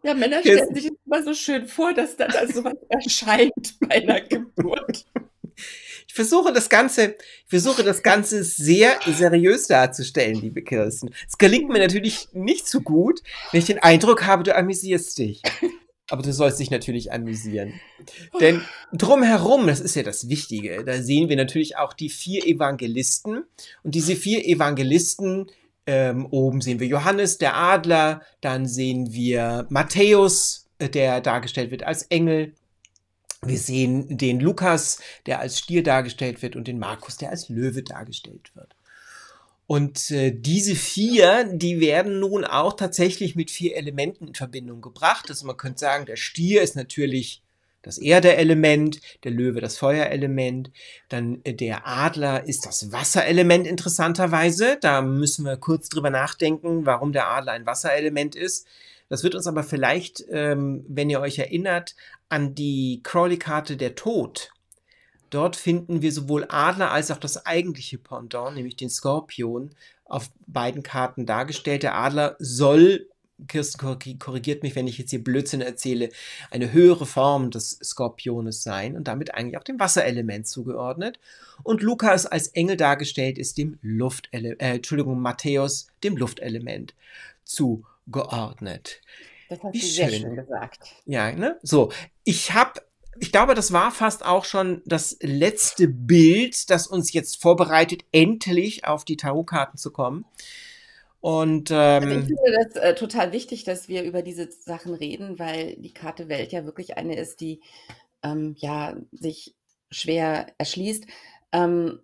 Ja, Männer stellen Jetzt. sich immer so schön vor, dass dann also was erscheint bei einer Geburt. Ich versuche das Ganze, ich versuche das Ganze sehr seriös darzustellen, liebe Kirsten. Es gelingt mir natürlich nicht so gut, wenn ich den Eindruck habe, du amüsierst dich. Aber du sollst dich natürlich amüsieren. Denn drumherum, das ist ja das Wichtige, da sehen wir natürlich auch die vier Evangelisten. Und diese vier Evangelisten, ähm, oben sehen wir Johannes, der Adler, dann sehen wir Matthäus, äh, der dargestellt wird als Engel, wir sehen den Lukas, der als Stier dargestellt wird, und den Markus, der als Löwe dargestellt wird. Und äh, diese vier, die werden nun auch tatsächlich mit vier Elementen in Verbindung gebracht. Also man könnte sagen, der Stier ist natürlich das Erde-Element, der Löwe das Feuerelement, dann äh, der Adler ist das Wasserelement interessanterweise. Da müssen wir kurz drüber nachdenken, warum der Adler ein Wasserelement ist. Das wird uns aber vielleicht, ähm, wenn ihr euch erinnert, an die crawley karte der Tod. Dort finden wir sowohl Adler als auch das eigentliche Pendant, nämlich den Skorpion, auf beiden Karten dargestellt. Der Adler soll, Kirsten korrigiert mich, wenn ich jetzt hier Blödsinn erzähle, eine höhere Form des Skorpiones sein und damit eigentlich auch dem Wasserelement zugeordnet. Und Lukas als Engel dargestellt ist dem Luftelement, äh, Entschuldigung, Matthäus dem Luftelement zu geordnet. Das hast Wie du schön. sehr schön gesagt. Ja, ne? So, ich habe ich glaube, das war fast auch schon das letzte Bild, das uns jetzt vorbereitet, endlich auf die Tarotkarten zu kommen. Und ähm, also ich ähm, finde das äh, total wichtig, dass wir über diese Sachen reden, weil die Karte Welt ja wirklich eine ist, die ähm, ja sich schwer erschließt. Ähm,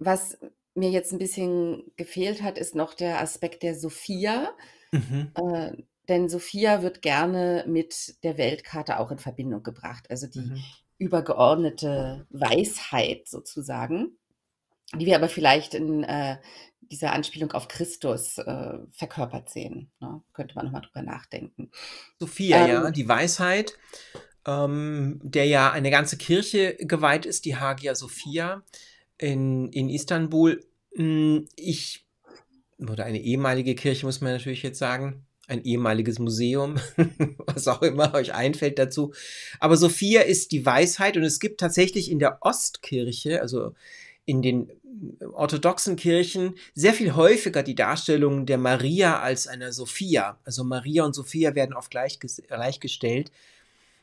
was mir jetzt ein bisschen gefehlt hat, ist noch der Aspekt der Sophia, Mhm. Äh, denn Sophia wird gerne mit der Weltkarte auch in Verbindung gebracht, also die mhm. übergeordnete Weisheit sozusagen, die wir aber vielleicht in äh, dieser Anspielung auf Christus äh, verkörpert sehen. Ne? Könnte man nochmal drüber nachdenken. Sophia, ähm, ja, die Weisheit, ähm, der ja eine ganze Kirche geweiht ist, die Hagia Sophia in, in Istanbul. Hm, ich oder eine ehemalige Kirche, muss man natürlich jetzt sagen, ein ehemaliges Museum, [LAUGHS] was auch immer euch einfällt dazu. Aber Sophia ist die Weisheit und es gibt tatsächlich in der Ostkirche, also in den äh, orthodoxen Kirchen, sehr viel häufiger die Darstellung der Maria als einer Sophia. Also Maria und Sophia werden oft gleichgestellt.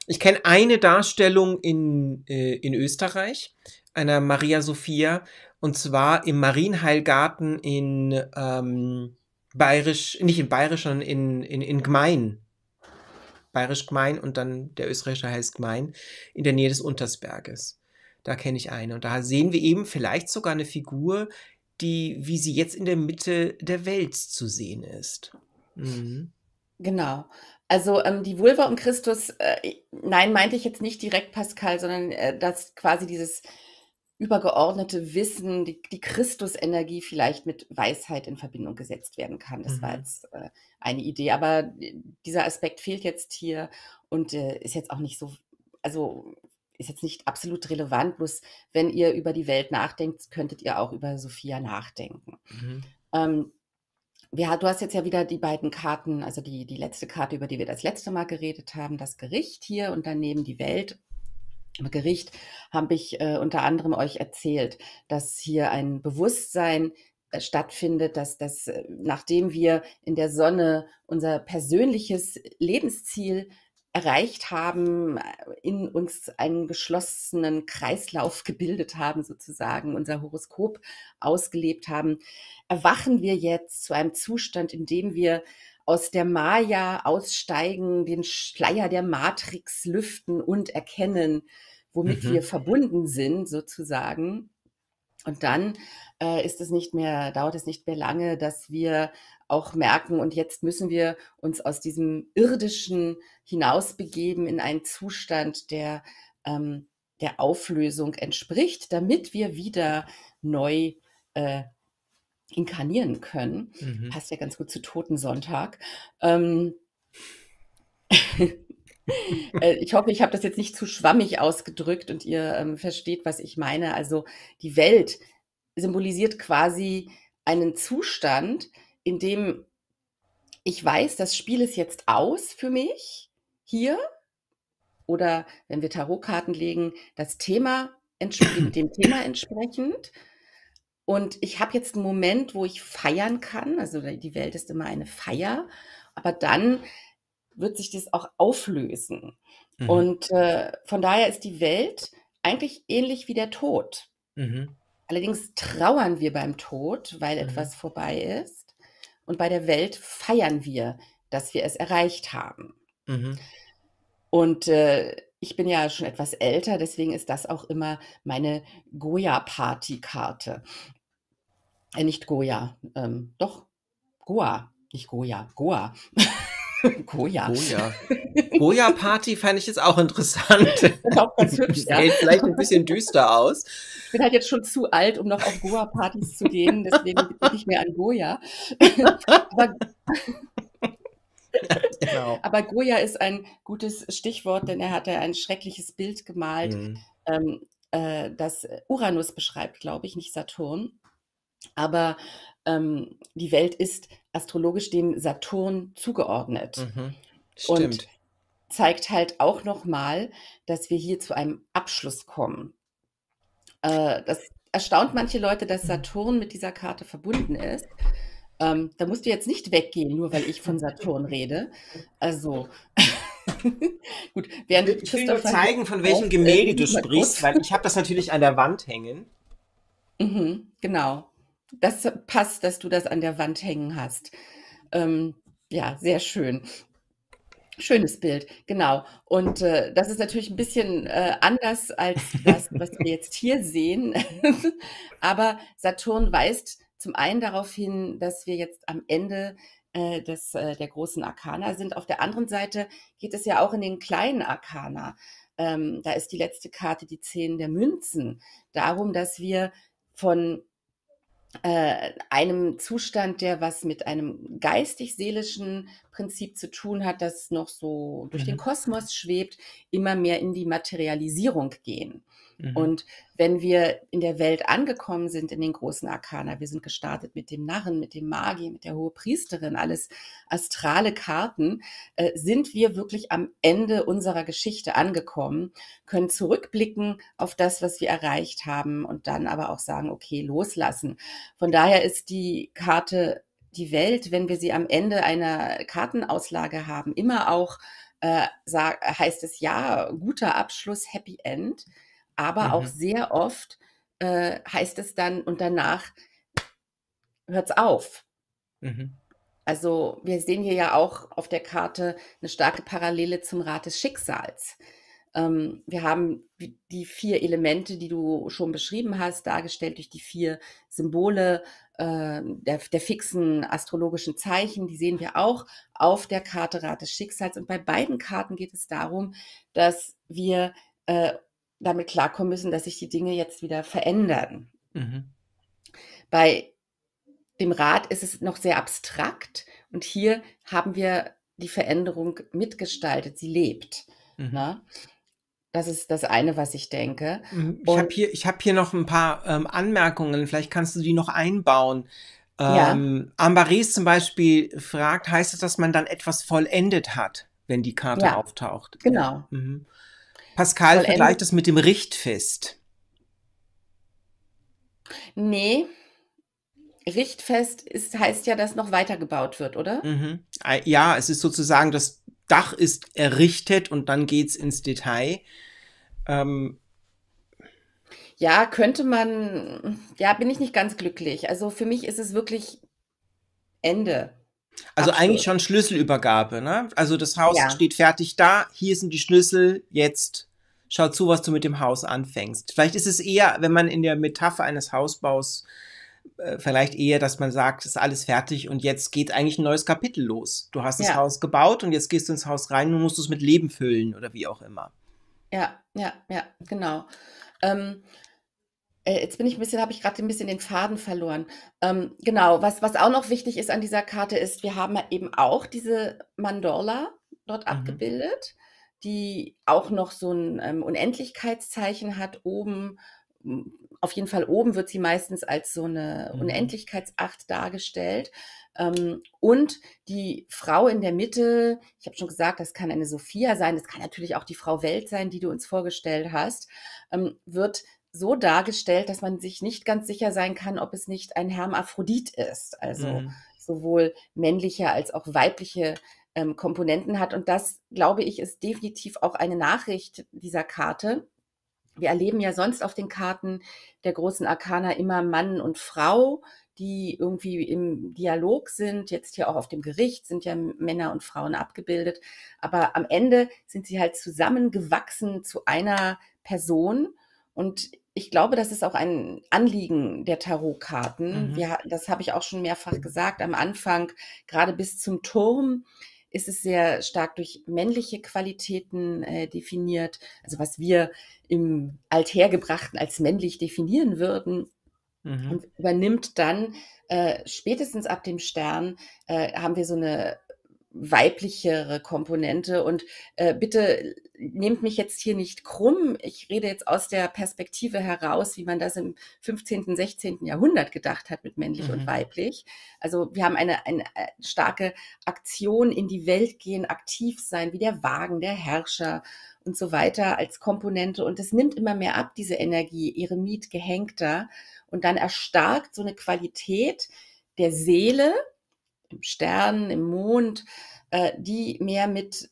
Ich kenne eine Darstellung in, äh, in Österreich, einer Maria Sophia, und zwar im Marienheilgarten in ähm, Bayerisch, nicht in Bayerisch, sondern in, in, in Gmein. Bayerisch Gmein und dann der österreichische heißt Gmein, in der Nähe des Untersberges. Da kenne ich eine. Und da sehen wir eben vielleicht sogar eine Figur, die, wie sie jetzt in der Mitte der Welt zu sehen ist. Mhm. Genau. Also ähm, die Vulva und Christus, äh, nein, meinte ich jetzt nicht direkt Pascal, sondern äh, dass quasi dieses übergeordnete Wissen, die, die Christusenergie vielleicht mit Weisheit in Verbindung gesetzt werden kann. Das mhm. war jetzt äh, eine Idee, aber äh, dieser Aspekt fehlt jetzt hier und äh, ist jetzt auch nicht so, also ist jetzt nicht absolut relevant, bloß wenn ihr über die Welt nachdenkt, könntet ihr auch über Sophia nachdenken. Mhm. Ähm, wir, du hast jetzt ja wieder die beiden Karten, also die, die letzte Karte, über die wir das letzte Mal geredet haben, das Gericht hier und daneben die Welt Gericht habe ich äh, unter anderem euch erzählt, dass hier ein Bewusstsein äh, stattfindet, dass das, äh, nachdem wir in der Sonne unser persönliches Lebensziel erreicht haben, äh, in uns einen geschlossenen Kreislauf gebildet haben, sozusagen unser Horoskop ausgelebt haben, erwachen wir jetzt zu einem Zustand, in dem wir aus der Maya aussteigen, den Schleier der Matrix lüften und erkennen, womit mhm. wir verbunden sind sozusagen. Und dann äh, ist es nicht mehr, dauert es nicht mehr lange, dass wir auch merken, und jetzt müssen wir uns aus diesem irdischen hinausbegeben in einen Zustand, der ähm, der Auflösung entspricht, damit wir wieder neu äh, inkarnieren können. Mhm. Passt ja ganz gut zu Totensonntag. Ähm, [LAUGHS] äh, ich hoffe, ich habe das jetzt nicht zu schwammig ausgedrückt und ihr ähm, versteht, was ich meine. Also die Welt symbolisiert quasi einen Zustand, in dem ich weiß, das Spiel ist jetzt aus für mich hier. Oder wenn wir Tarotkarten legen, das Thema [COUGHS] dem Thema entsprechend. Und ich habe jetzt einen Moment, wo ich feiern kann. Also die Welt ist immer eine Feier. Aber dann wird sich das auch auflösen. Mhm. Und äh, von daher ist die Welt eigentlich ähnlich wie der Tod. Mhm. Allerdings trauern wir beim Tod, weil mhm. etwas vorbei ist. Und bei der Welt feiern wir, dass wir es erreicht haben. Mhm. Und äh, ich bin ja schon etwas älter, deswegen ist das auch immer meine Goya-Party-Karte. Äh, nicht Goya, ähm, doch Goa, nicht Goya, Goa. [LAUGHS] Goya. Goya. Goya Party fand ich jetzt auch interessant. [LAUGHS] Auch ganz hübsch, ja. vielleicht ein bisschen düster aus. Ich bin halt jetzt schon zu alt, um noch auf Goa Partys zu gehen, deswegen bin ich mehr an Goya. [LAUGHS] Aber [LAUGHS] Genau. Aber Goya ist ein gutes Stichwort, denn er hat ja ein schreckliches Bild gemalt, mhm. ähm, äh, das Uranus beschreibt, glaube ich, nicht Saturn. Aber ähm, die Welt ist astrologisch dem Saturn zugeordnet. Mhm. Stimmt. Und zeigt halt auch nochmal, dass wir hier zu einem Abschluss kommen. Äh, das erstaunt manche Leute, dass mhm. Saturn mit dieser Karte verbunden ist. Ähm, da musst du jetzt nicht weggehen, nur weil ich von Saturn rede. Also. [LAUGHS] Gut, während ich will nur zeigen, von welchem äh, Gemälde du sprichst, weil ich habe das natürlich an der Wand hängen. Mhm, genau. Das passt, dass du das an der Wand hängen hast. Ähm, ja, sehr schön. Schönes Bild, genau. Und äh, das ist natürlich ein bisschen äh, anders als das, was wir jetzt hier sehen. [LAUGHS] Aber Saturn weist zum einen darauf hin, dass wir jetzt am Ende äh, des, äh, der großen Arkana sind. Auf der anderen Seite geht es ja auch in den kleinen Arkana. Ähm, da ist die letzte Karte die Zehn der Münzen. Darum, dass wir von äh, einem Zustand, der was mit einem geistig-seelischen Prinzip zu tun hat, das noch so durch mhm. den Kosmos schwebt, immer mehr in die Materialisierung gehen. Mhm. Und wenn wir in der Welt angekommen sind, in den großen Arkana, wir sind gestartet mit dem Narren, mit dem Magier, mit der Hohepriesterin, alles astrale Karten, äh, sind wir wirklich am Ende unserer Geschichte angekommen, können zurückblicken auf das, was wir erreicht haben und dann aber auch sagen, okay, loslassen. Von daher ist die Karte die Welt, wenn wir sie am Ende einer Kartenauslage haben, immer auch äh, heißt es ja, guter Abschluss, Happy End. Aber mhm. auch sehr oft äh, heißt es dann und danach hört es auf. Mhm. Also wir sehen hier ja auch auf der Karte eine starke Parallele zum Rat des Schicksals. Ähm, wir haben die vier Elemente, die du schon beschrieben hast, dargestellt durch die vier Symbole äh, der, der, fixen astrologischen Zeichen. Die sehen wir auch auf der Karte Rat des Schicksals. Und bei beiden Karten geht es darum, dass wir äh, damit klarkommen müssen, dass sich die Dinge jetzt wieder verändern. Mhm. Bei dem Rat ist es noch sehr abstrakt und hier haben wir die Veränderung mitgestaltet, sie lebt. Mhm. Ne? Das ist das eine, was ich denke. Mhm. Ich habe hier, hab hier noch ein paar ähm, Anmerkungen, vielleicht kannst du die noch einbauen. Ähm, ja. Ambaris zum Beispiel fragt, heißt es, dass man dann etwas vollendet hat, wenn die Karte ja. auftaucht? Genau. Mhm. Pascal vollenden. vergleicht es mit dem Richtfest. Nee. Richtfest ist, heißt ja, dass noch weitergebaut wird, oder? Mhm. Ja, es ist sozusagen, das Dach ist errichtet und dann geht es ins Detail. Ähm, ja, könnte man, ja, bin ich nicht ganz glücklich. Also für mich ist es wirklich Ende. Also Absolut. eigentlich schon Schlüsselübergabe, ne? Also das Haus ja. steht fertig da, hier sind die Schlüssel, jetzt schau zu, was du mit dem Haus anfängst. Vielleicht ist es eher, wenn man in der Metapher eines Hausbaus äh, vielleicht eher, dass man sagt, ist alles fertig und jetzt geht eigentlich ein neues Kapitel los. Du hast ja. das Haus gebaut und jetzt gehst du ins Haus rein und musst es mit Leben füllen oder wie auch immer. Ja, ja, ja, genau. Ähm, äh, jetzt bin ich ein bisschen, habe ich gerade ein bisschen den Faden verloren. Ähm, genau, was, was auch noch wichtig ist an dieser Karte ist, wir haben eben auch diese Mandorla dort mhm. abgebildet, die auch noch so ein ähm, Unendlichkeitszeichen hat oben. Auf jeden Fall oben wird sie meistens als so eine mhm. Unendlichkeitsacht dargestellt. Ähm, und die Frau in der Mitte, ich habe schon gesagt, das kann eine Sophia sein, das kann natürlich auch die Frau Welt sein, die du uns vorgestellt hast, ähm, wird so dargestellt, dass man sich nicht ganz sicher sein kann, ob es nicht ein Hermaphrodit ist. Also mhm. sowohl männliche als auch weibliche ähm, Komponenten hat. Und das, glaube ich, ist definitiv auch eine Nachricht dieser Karte. Wir erleben ja sonst auf den Karten der großen Arkana immer Mann und Frau, die irgendwie im Dialog sind. Jetzt hier auch auf dem Gericht sind ja Männer und Frauen abgebildet. Aber am Ende sind sie halt zusammengewachsen zu einer Person. Und ich glaube, das ist auch ein Anliegen der Tarotkarten. Mhm. Wir, das habe ich auch schon mehrfach gesagt. Am Anfang, gerade bis zum Turm, ist es sehr stark durch männliche Qualitäten äh, definiert. Also was wir im Althergebrachten als männlich definieren würden. Mhm. Und übernimmt dann äh, spätestens ab dem Stern, äh, haben wir so eine weiblichere Komponente. Und äh, bitte nehmt mich jetzt hier nicht krumm. Ich rede jetzt aus der Perspektive heraus, wie man das im 15., 16. Jahrhundert gedacht hat mit männlich mhm. und weiblich. Also wir haben eine, eine äh, starke Aktion in die Welt gehen, aktiv sein, wie der Wagen, der Herrscher und so weiter als Komponente. Und es nimmt immer mehr ab, diese Energie, Eremit, Gehängter. Und dann erstarkt so eine Qualität der Seele, Sternen, im Mond, äh, die mehr mit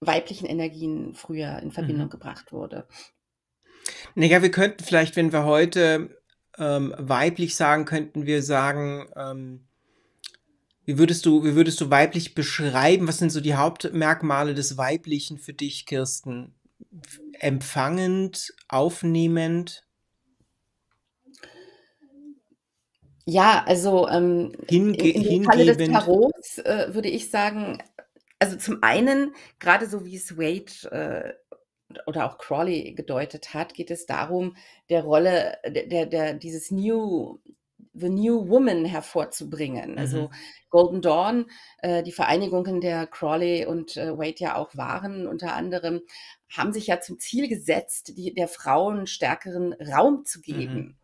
weiblichen Energien früher in Verbindung mhm. gebracht wurde. Naja, wir könnten vielleicht, wenn wir heute ähm, weiblich sagen, könnten wir sagen, ähm, wie würdest du, wie würdest du weiblich beschreiben? Was sind so die Hauptmerkmale des Weiblichen für dich, Kirsten? Empfangend, aufnehmend? Ja, also ähm, in, in dem Falle des Tarots äh, würde ich sagen, also zum einen, gerade so wie es Wade äh, oder auch Crawley gedeutet hat, geht es darum, der Rolle, der, der, der dieses New The New Woman hervorzubringen. Mhm. Also Golden Dawn, äh, die Vereinigungen der Crawley und äh, Wade ja auch waren, unter anderem, haben sich ja zum Ziel gesetzt, die, der Frauen stärkeren Raum zu mhm. geben. Mhm.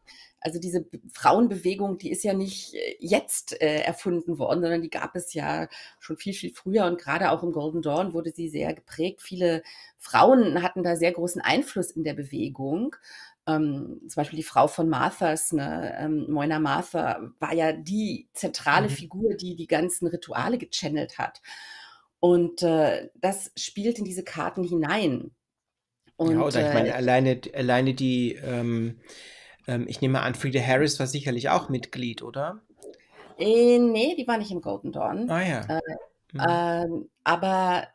Also diese Frauenbewegung, die ist ja nicht äh, jetzt äh, erfunden worden, sondern die gab es ja schon viel, viel früher. Und gerade auch im Golden Dawn wurde sie sehr geprägt. Viele Frauen hatten da sehr großen Einfluss in der Bewegung. Ähm, zum Beispiel die Frau von Marthas, ne, ähm, Moina Martha, war ja die zentrale mhm. Figur, die die ganzen Rituale gechannelt hat. Und äh, das spielt in diese Karten hinein. Und, ja, oder ich äh, meine, äh, alleine, alleine die, ähm, ähm, ich nehme an, Frieda Harris war sicherlich auch Mitglied, oder? Äh, nee, die war nicht im Golden Dawn. Ah ja. Äh, mhm. äh, aber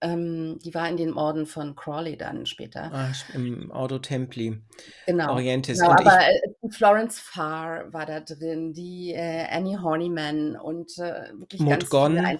ähm, die war in den Orden von Crawley dann später. Ach, ah, Im Ordo Templi. Genau. Orientis. Genau, aber ich, äh, Florence Farr war da drin, die äh, Annie Horniman und äh, wirklich Maud ganz Gon.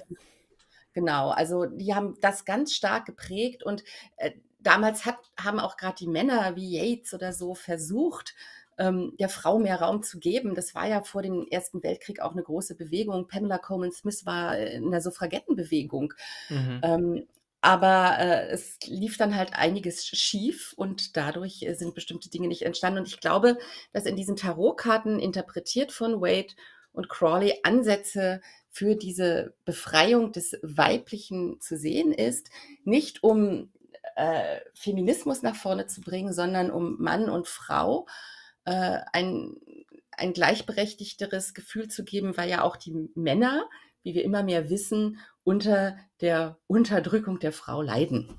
Genau, also die haben das ganz stark geprägt und äh, damals hat, haben auch gerade die Männer wie Yates oder so versucht, ähm, der Frau mehr Raum zu geben. Das war ja vor dem Ersten Weltkrieg auch eine große Bewegung. Pamela Coleman Smith war äh, in der Suffragettenbewegung. Mhm. Ähm, aber äh, es lief dann halt einiges schief und dadurch äh, sind bestimmte Dinge nicht entstanden. Und ich glaube, dass in diesen Tarotkarten interpretiert von Wade und Crawley Ansätze für diese Befreiung des Weiblichen zu sehen ist. Nicht um äh, Feminismus nach vorne zu bringen, sondern um Mann und Frau äh, ein, ein gleichberechtigteres Gefühl zu geben, weil ja auch die Männer, wie wir immer mehr wissen, unter der Unterdrückung der Frau leiden.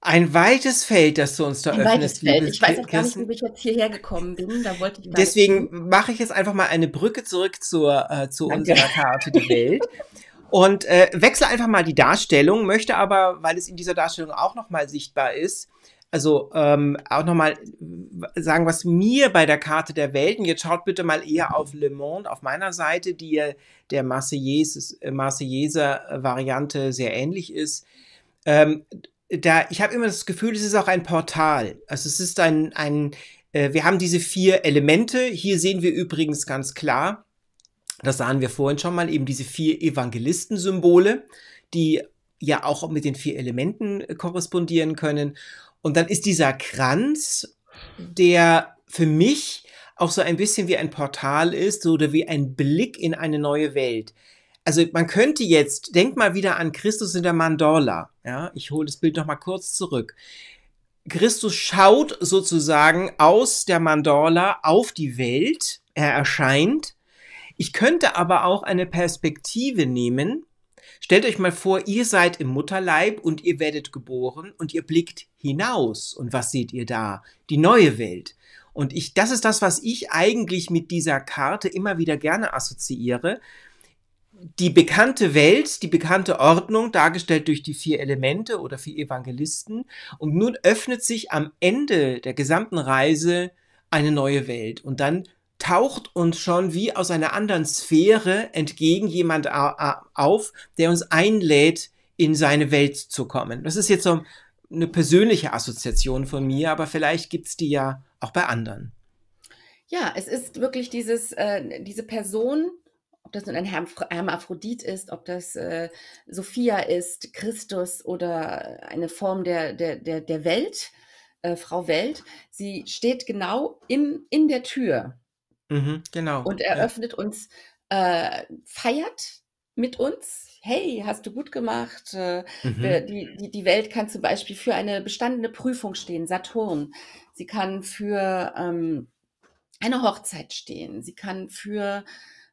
Ein weites Feld, das du uns da ein öffnest. Weites Feld. Ich weiß auch gar nicht, wie ich jetzt hierher gekommen bin. Da wollte ich Deswegen mache ich jetzt einfach mal eine Brücke zurück zur, äh, zu Danke. unserer Karte der Welt. [LAUGHS] Und äh, wechsle einfach mal die Darstellung, möchte aber, weil es in dieser Darstellung auch nochmal sichtbar ist, also ähm, auch nochmal äh, sagen, was mir bei der Karte der Welten, jetzt schaut bitte mal eher auf Le Monde, auf meiner Seite, die der Marseillaise, äh, Variante sehr ähnlich ist. Ähm, da, ich habe immer das Gefühl, es ist auch ein Portal. Also es ist ein, ein äh, wir haben diese vier Elemente. Hier sehen wir übrigens ganz klar, das sahen wir vorhin schon mal, eben diese vier Evangelisten-Symbole, die ja auch mit den vier Elementen äh, korrespondieren können. Und dann ist dieser Kranz, der für mich auch so ein bisschen wie ein Portal ist oder wie ein Blick in eine neue Welt. Also man könnte jetzt, denk mal wieder an Christus in der Mandorla. Ja, ich hole das Bild noch mal kurz zurück. Christus schaut sozusagen aus der Mandorla auf die Welt. Er erscheint ich könnte aber auch eine Perspektive nehmen. Stellt euch mal vor, ihr seid im Mutterleib und ihr werdet geboren und ihr blickt hinaus. Und was seht ihr da? Die neue Welt. Und ich, das ist das, was ich eigentlich mit dieser Karte immer wieder gerne assoziiere. Die bekannte Welt, die bekannte Ordnung, dargestellt durch die vier Elemente oder vier Evangelisten. Und nun öffnet sich am Ende der gesamten Reise eine neue Welt. Und dann taucht uns schon wie aus einer anderen Sphäre entgegen jemand auf, der uns einlädt, in seine Welt zu kommen. Das ist jetzt so eine persönliche Assoziation von mir, aber vielleicht gibt es die ja auch bei anderen. Ja, es ist wirklich dieses, äh, diese Person, ob das nun ein Hermaphrodit ist, ob das äh, Sophia ist, Christus oder eine Form der, der, der, der Welt, äh, Frau Welt, sie steht genau im, in der Tür Mhm, genau. Und eröffnet ja. uns, äh, feiert mit uns. Hey, hast du gut gemacht. Äh, mhm. die, die, die Welt kann zum Beispiel für eine bestandene Prüfung stehen, Saturn. Sie kann für ähm, eine Hochzeit stehen. Sie kann für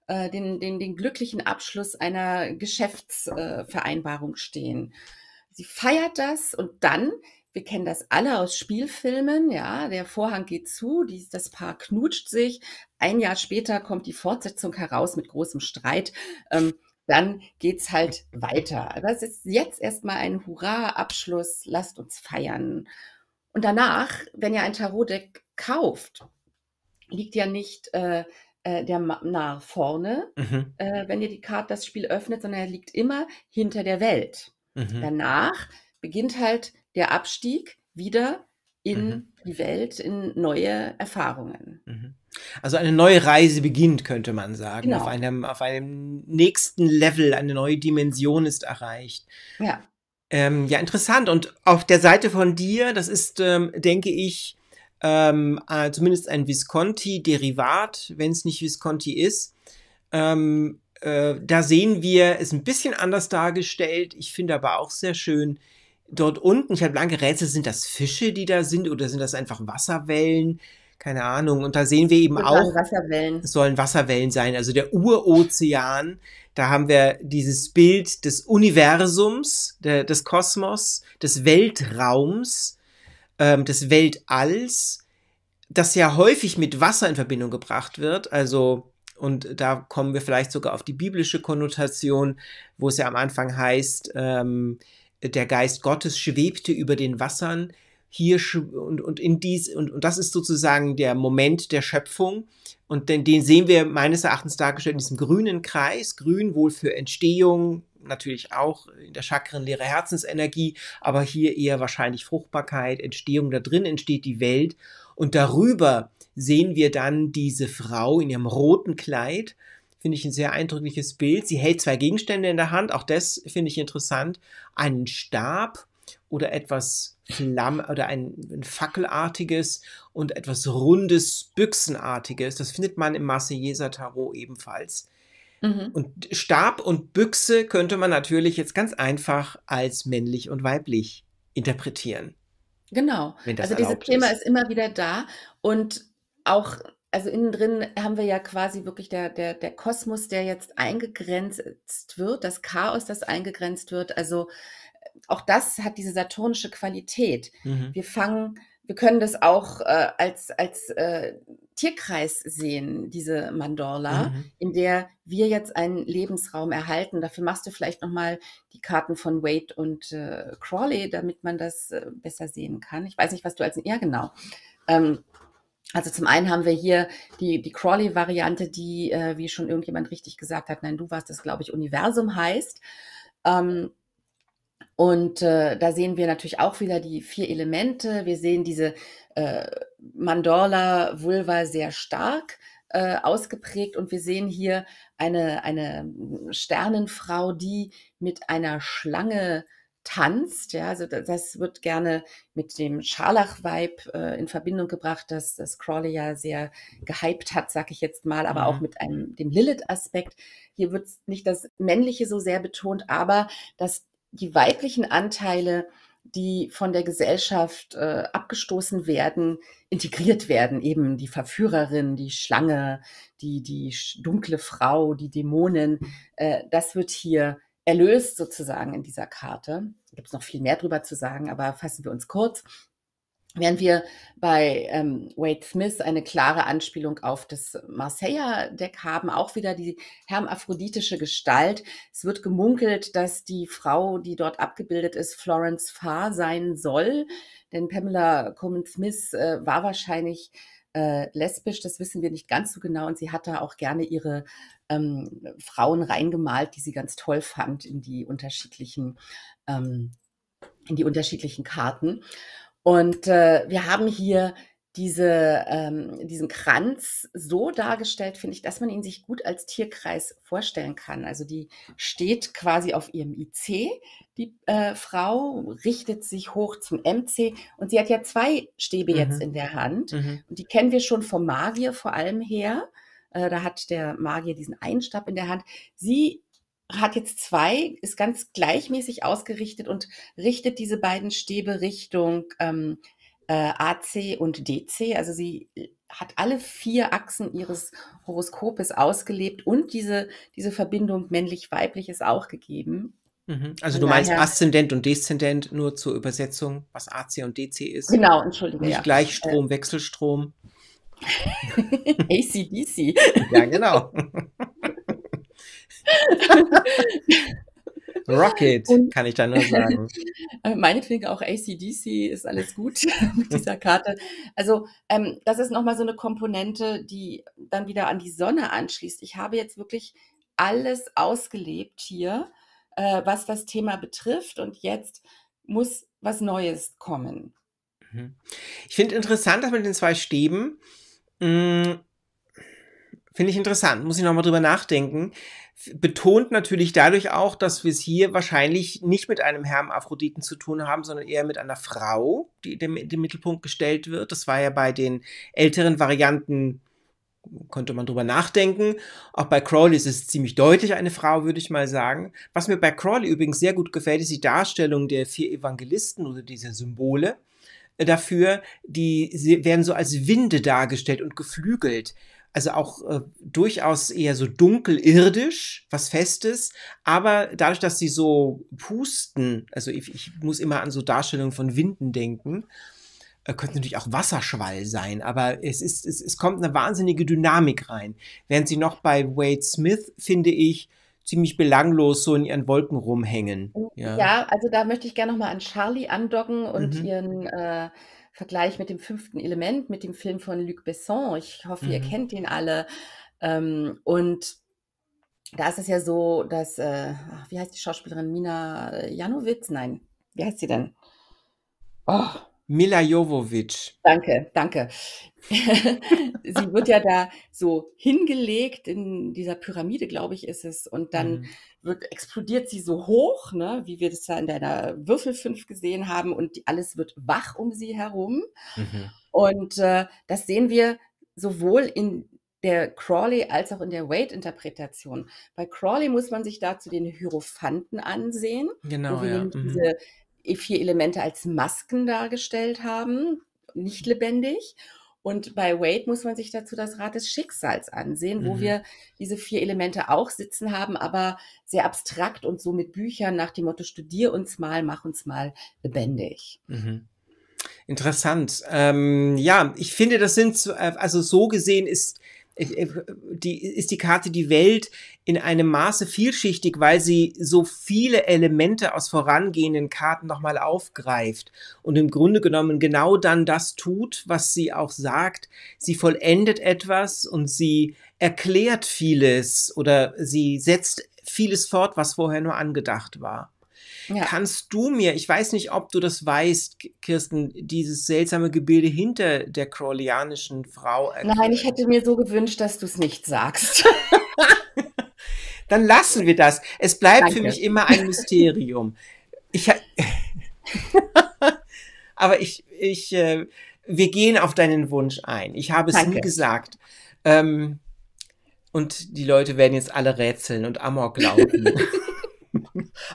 äh, den, den, den glücklichen Abschluss einer Geschäftsvereinbarung äh, stehen. Sie feiert das und dann, wir kennen das alle aus Spielfilmen, ja, der Vorhang geht zu, die, das Paar knutscht sich, ein Jahr später kommt die Fortsetzung heraus mit großem Streit. Ähm, dann geht's halt weiter. Aber es ist jetzt erstmal ein Hurra-Abschluss, lasst uns feiern. Und danach, wenn ihr ein Tarotdeck kauft, liegt ja nicht äh, äh der nach vorne, mhm. äh, wenn ihr die Karte das Spiel öffnet, sondern er liegt immer hinter der Welt. Mhm. Danach beginnt halt der Abstieg wieder in mhm. die Welt, in neue Erfahrungen. Mhm. Also eine neue Reise beginnt, könnte man sagen. Genau. Auf, einem, auf einem nächsten Level, eine neue Dimension ist erreicht. Ja. Ähm, ja, interessant. Und auf der Seite von dir, das ist, ähm, denke ich, ähm, äh, zumindest ein Visconti-Derivat, wenn es nicht Visconti ist. Ähm, äh, da sehen wir, ist ein bisschen anders dargestellt. Ich finde aber auch sehr schön, dort unten, ich habe lange Rätsel, sind das Fische, die da sind oder sind das einfach Wasserwellen? Keine Ahnung. Und da sehen wir eben auch, Wasserwellen. es sollen Wasserwellen sein. Also der Urozean, da haben wir dieses Bild des Universums, der, des Kosmos, des Weltraums, ähm, des Weltalls, das ja häufig mit Wasser in Verbindung gebracht wird. Also und da kommen wir vielleicht sogar auf die biblische Konnotation, wo es ja am Anfang heißt, ähm, der Geist Gottes schwebte über den Wassern, hier und, und in dies, und, und das ist sozusagen der Moment der Schöpfung. Und den, den sehen wir meines Erachtens dargestellt in diesem grünen Kreis, grün wohl für Entstehung, natürlich auch in der Chakrenlehre Herzensenergie, aber hier eher wahrscheinlich Fruchtbarkeit, Entstehung. Da drin entsteht die Welt und darüber sehen wir dann diese Frau in ihrem roten Kleid finde ich ein sehr eindrückliches Bild. Sie hält zwei Gegenstände in der Hand, auch das finde ich interessant. Einen Stab oder etwas Flamm oder ein, ein, fackelartiges und etwas rundes, büchsenartiges. Das findet man im Marseillaser Tarot ebenfalls. Mhm. Und Stab und Büchse könnte man natürlich jetzt ganz einfach als männlich und weiblich interpretieren. Genau. Also dieses Thema ist. ist immer wieder da und auch also innen drin haben wir ja quasi wirklich der, der, der Kosmos, der jetzt eingegrenzt wird, das Chaos, das eingegrenzt wird. Also äh, auch das hat diese saturnische Qualität. Mhm. Wir fangen, wir können das auch äh, als, als äh, Tierkreis sehen, diese Mandorla, mhm. in der wir jetzt einen Lebensraum erhalten. Dafür machst du vielleicht nochmal die Karten von Wade und äh, Crawley, damit man das äh, besser sehen kann. Ich weiß nicht, was du als, ja genau. Ähm, also zum einen haben wir hier die, die Crawley-Variante, die, äh, wie schon irgendjemand richtig gesagt hat, nein, du warst das, glaube ich, Universum heißt. Ähm, und äh, da sehen wir natürlich auch wieder die vier Elemente. Wir sehen diese äh, Mandorla-Vulva sehr stark äh, ausgeprägt und wir sehen hier eine, eine Sternenfrau, die mit einer Schlange tanzt. Ja, also das wird gerne mit dem Scharlach-Vibe äh, in Verbindung gebracht, dass das Crawley ja sehr gehypt hat, sag ich jetzt mal, aber mhm. auch mit einem, dem Lilith-Aspekt. Hier wird nicht das Männliche so sehr betont, aber dass die weiblichen Anteile die von der Gesellschaft äh, abgestoßen werden, integriert werden. Eben die Verführerin, die Schlange, die, die dunkle Frau, die Dämonen. Äh, das wird hier erlöst sozusagen in dieser Karte. Gibt es noch viel mehr drüber zu sagen, aber fassen wir uns kurz. Während wir bei ähm, Wade Smith eine klare Anspielung auf das Marseilla-Deck haben, auch wieder die hermaphroditische Gestalt. Es wird gemunkelt, dass die Frau, die dort abgebildet ist, Florence Farr sein soll, denn Pamela Coleman Smith äh, war wahrscheinlich äh, lesbisch, das wissen wir nicht ganz so genau. Und sie hatte auch gerne ihre ähm, Frauen reingemalt, die sie ganz toll fand in die unterschiedlichen, ähm, in die unterschiedlichen Karten. Und äh, wir haben hier diese, ähm, diesen Kranz so dargestellt, finde ich, dass man ihn sich gut als Tierkreis vorstellen kann. Also die steht quasi auf ihrem IC, die äh, Frau richtet sich hoch zum MC und sie hat ja zwei Stäbe mhm. jetzt in der Hand. Mhm. Und die kennen wir schon vom Magier vor allem her. Äh, da hat der Magier diesen einen Stab in der Hand. Sie hat jetzt zwei, ist ganz gleichmäßig ausgerichtet und richtet diese beiden Stäbe Richtung ähm, äh, AC und DC. Also sie hat alle vier Achsen ihres Horoskopes ausgelebt und diese, diese Verbindung männlich-weiblich ist auch gegeben. Mhm. Also und du meinst Aszendent und Deszendent nur zur Übersetzung, was AC und DC ist. Genau, entschuldige. Nicht ja. Gleichstrom, äh, Wechselstrom. ACDC. [LAUGHS] ja, genau. [LAUGHS] Rocket, und, kann ich da nur sagen. [LAUGHS] Meinetwegen auch ACDC ist alles gut mit dieser Karte. Also ähm, das ist nochmal so eine Komponente, die dann wieder an die Sonne anschließt. Ich habe jetzt wirklich alles ausgelebt hier, äh, was das Thema betrifft. Und jetzt muss was Neues kommen. Mhm. Ich finde interessant, dass mit den zwei Stäben, Mh, mm, Finde ich interessant, muss ich nochmal drüber nachdenken. Betont natürlich dadurch auch, dass wir es hier wahrscheinlich nicht mit einem Hermaphroditen zu tun haben, sondern eher mit einer Frau, die dem, in den Mittelpunkt gestellt wird. Das war ja bei den älteren Varianten, konnte man drüber nachdenken. Auch bei Crawley ist es ziemlich deutlich eine Frau, würde ich mal sagen. Was mir bei Crawley übrigens sehr gut gefällt, ist die Darstellung der vier Evangelisten oder dieser Symbole dafür, die werden so als Winde dargestellt und geflügelt. Also auch äh, durchaus eher so dunkelirdisch, was Festes, aber dadurch, dass sie so pusten, also ich, ich muss immer an so Darstellungen von Winden denken, äh, könnte natürlich auch Wasserschwall sein, aber es, ist, es, es kommt eine wahnsinnige Dynamik rein. Während sie noch bei Wade Smith, finde ich, ziemlich belanglos so in ihren Wolken rumhängen. Ja, ja also da möchte ich gerne nochmal an Charlie andocken und mhm. ihren äh, Vergleich mit dem fünften Element, mit dem Film von Luc Besson. Ich hoffe, mhm. ihr kennt ihn alle. Ähm, und da ist es ja so, dass, äh, wie heißt die Schauspielerin? Mina Janowitz? Nein, wie heißt sie denn? Oh, Mila Jovovic. Danke, danke. [LAUGHS] sie wird ja da so hingelegt in dieser Pyramide, glaube ich, ist es. Und dann mhm. wird, explodiert sie so hoch, ne, wie wir das ja in deiner Würfel 5 gesehen haben. Und die, alles wird wach um sie herum. Mhm. Und äh, das sehen wir sowohl in der Crawley als auch in der Wade-Interpretation. Bei Crawley muss man sich dazu den Hierophanten ansehen. Genau, ja. Mhm vier Elemente als Masken dargestellt haben, nicht lebendig. Und bei Wade muss man sich dazu das Rad des Schicksals ansehen, wo mhm. wir diese vier Elemente auch sitzen haben, aber sehr abstrakt und so mit Büchern nach dem Motto, studier uns mal, mach uns mal lebendig. Mhm. Interessant. Ähm, ja, ich finde, das sind, äh, also so gesehen ist äh, die, ist die Karte die Welt in einem Maße vielschichtig, weil sie so viele Elemente aus vorangehenden Karten nochmal aufgreift und im Grunde genommen genau dann das tut, was sie auch sagt. Sie vollendet etwas und sie erklärt vieles oder sie setzt vieles fort, was vorher nur angedacht war. Ja. Kannst du mir, ich weiß nicht, ob du das weißt, Kirsten, dieses seltsame Gebilde hinter der crawlianischen Frau erklären? Nein, ich hätte mir so gewünscht, dass du es nicht sagst. [LAUGHS] Dann lassen wir das. Es bleibt Danke. für mich immer ein Mysterium. Ich [LAUGHS] Aber ich, ich, äh, wir gehen auf deinen Wunsch ein. Ich habe es Danke. nie gesagt. Ähm, und die Leute werden jetzt alle rätseln und Amor glauben. [LAUGHS]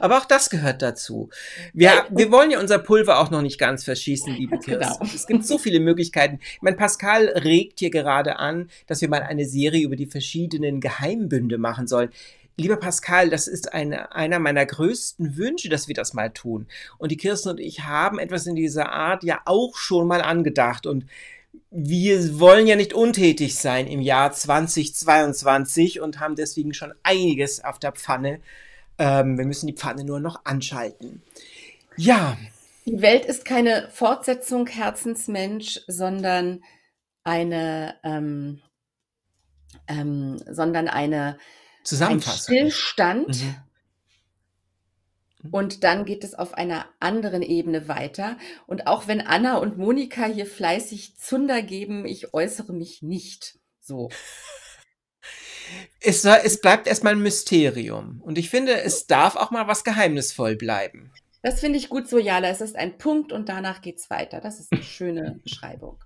Aber auch das gehört dazu. Wir, wir wollen ja unser Pulver auch noch nicht ganz verschießen, liebe genau. Kirsten. Genau. Es gibt so viele Möglichkeiten. Ich meine, Pascal regt hier gerade an, dass wir mal eine Serie über die verschiedenen Geheimbünde machen sollen. Lieber Pascal, das ist eine, einer meiner größten Wünsche, dass wir das mal tun. Und die Kirsten und ich haben etwas in dieser Art ja auch schon mal angedacht. Und wir wollen ja nicht untätig sein im Jahr 2022 und haben deswegen schon einiges auf der Pfanne, ähm, wir müssen die Pfanne nur noch anschalten. Ja. Die Welt ist keine Fortsetzung Herzensmensch, sondern eine, ähm, ähm, sondern eine Zusammenfassung. Ein Stillstand. Mhm. Und dann geht es auf einer anderen Ebene weiter. Und auch wenn Anna und Monika hier fleißig Zunder geben, ich äußere mich nicht so es, es bleibt erstmal ein Mysterium. Und ich finde, es darf auch mal was geheimnisvoll bleiben. Das finde ich gut so, Jala. Es ist ein Punkt und danach geht es weiter. Das ist eine [LAUGHS] schöne Beschreibung.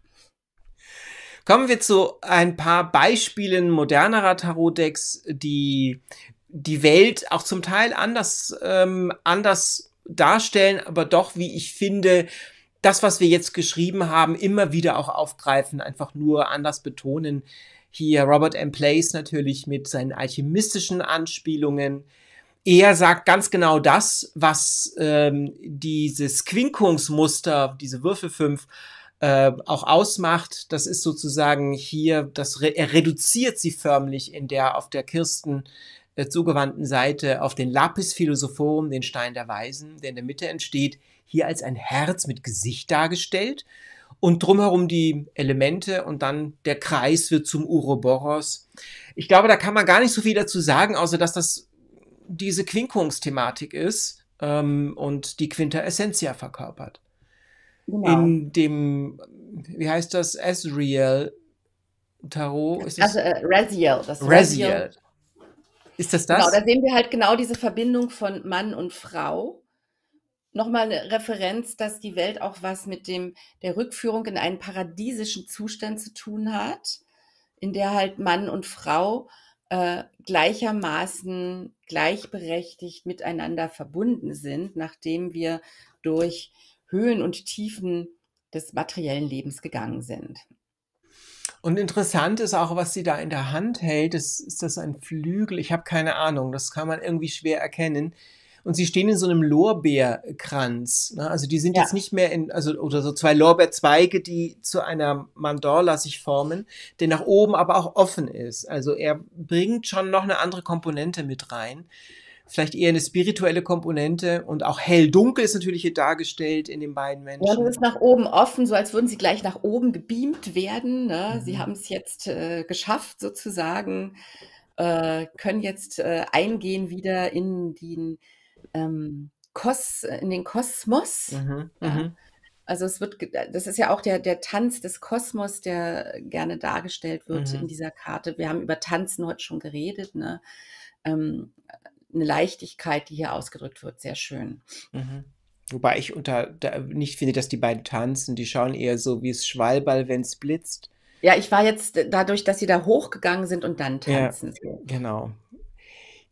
Kommen wir zu ein paar Beispielen modernerer Tarotdecks, die die Welt auch zum Teil anders, ähm, anders darstellen, aber doch, wie ich finde, das, was wir jetzt geschrieben haben, immer wieder auch aufgreifen, einfach nur anders betonen. Hier Robert M. Place natürlich mit seinen alchemistischen Anspielungen. Er sagt ganz genau das, was ähm, dieses Quinkungsmuster, diese Würfel 5, äh, auch ausmacht. Das ist sozusagen hier, das re er reduziert sie förmlich in der auf der Kirsten äh, zugewandten Seite auf den Lapis Philosophorum, den Stein der Weisen, der in der Mitte entsteht, hier als ein Herz mit Gesicht dargestellt und drumherum die Elemente und dann der Kreis wird zum Uroboros. Ich glaube, da kann man gar nicht so viel dazu sagen, außer dass das diese Quinkungsthematik ist ähm, und die Quinta Essentia verkörpert. Genau. In dem, wie heißt das, Asriel Tarot? Ist also äh, Raziel. Das Raziel. Raziel. Ist das das? Genau, da sehen wir halt genau diese Verbindung von Mann und Frau nochmal eine Referenz, dass die Welt auch was mit dem, der Rückführung in einen paradiesischen Zustand zu tun hat, in der halt Mann und Frau äh, gleichermaßen gleichberechtigt miteinander verbunden sind, nachdem wir durch Höhen und Tiefen des materiellen Lebens gegangen sind. Und interessant ist auch, was sie da in der Hand hält. Ist, ist das ein Flügel? Ich habe keine Ahnung. Das kann man irgendwie schwer erkennen und sie stehen in so einem Lorbeerkranz. Ne? Also die sind ja. jetzt nicht mehr in, also oder so zwei Lorbeerzweige, die zu einer Mandorla sich formen, der nach oben aber auch offen ist. Also er bringt schon noch eine andere Komponente mit rein. Vielleicht eher eine spirituelle Komponente und auch hell-dunkel ist natürlich hier dargestellt in den beiden Menschen. Ja, das ist nach oben offen, so als würden sie gleich nach oben gebeamt werden. Ne? Mhm. Sie haben es jetzt äh, geschafft, sozusagen, äh, können jetzt äh, eingehen wieder in den ähm, Kos, in den Kosmos. Mhm, ja. Mhm. Also es wird, das ist ja auch der, der Tanz des Kosmos, der gerne dargestellt wird mhm. in dieser Karte. Wir haben über Tanzen heute schon geredet, ne? Ähm, eine Leichtigkeit, die hier ausgedrückt wird, sehr schön. Mhm. Wobei ich unter da, nicht finde, dass die beiden tanzen, die schauen eher so wie es Schwalball, wenn es blitzt. Ja, ich war jetzt äh, dadurch, dass sie da hochgegangen sind und dann tanzen. Ja, genau.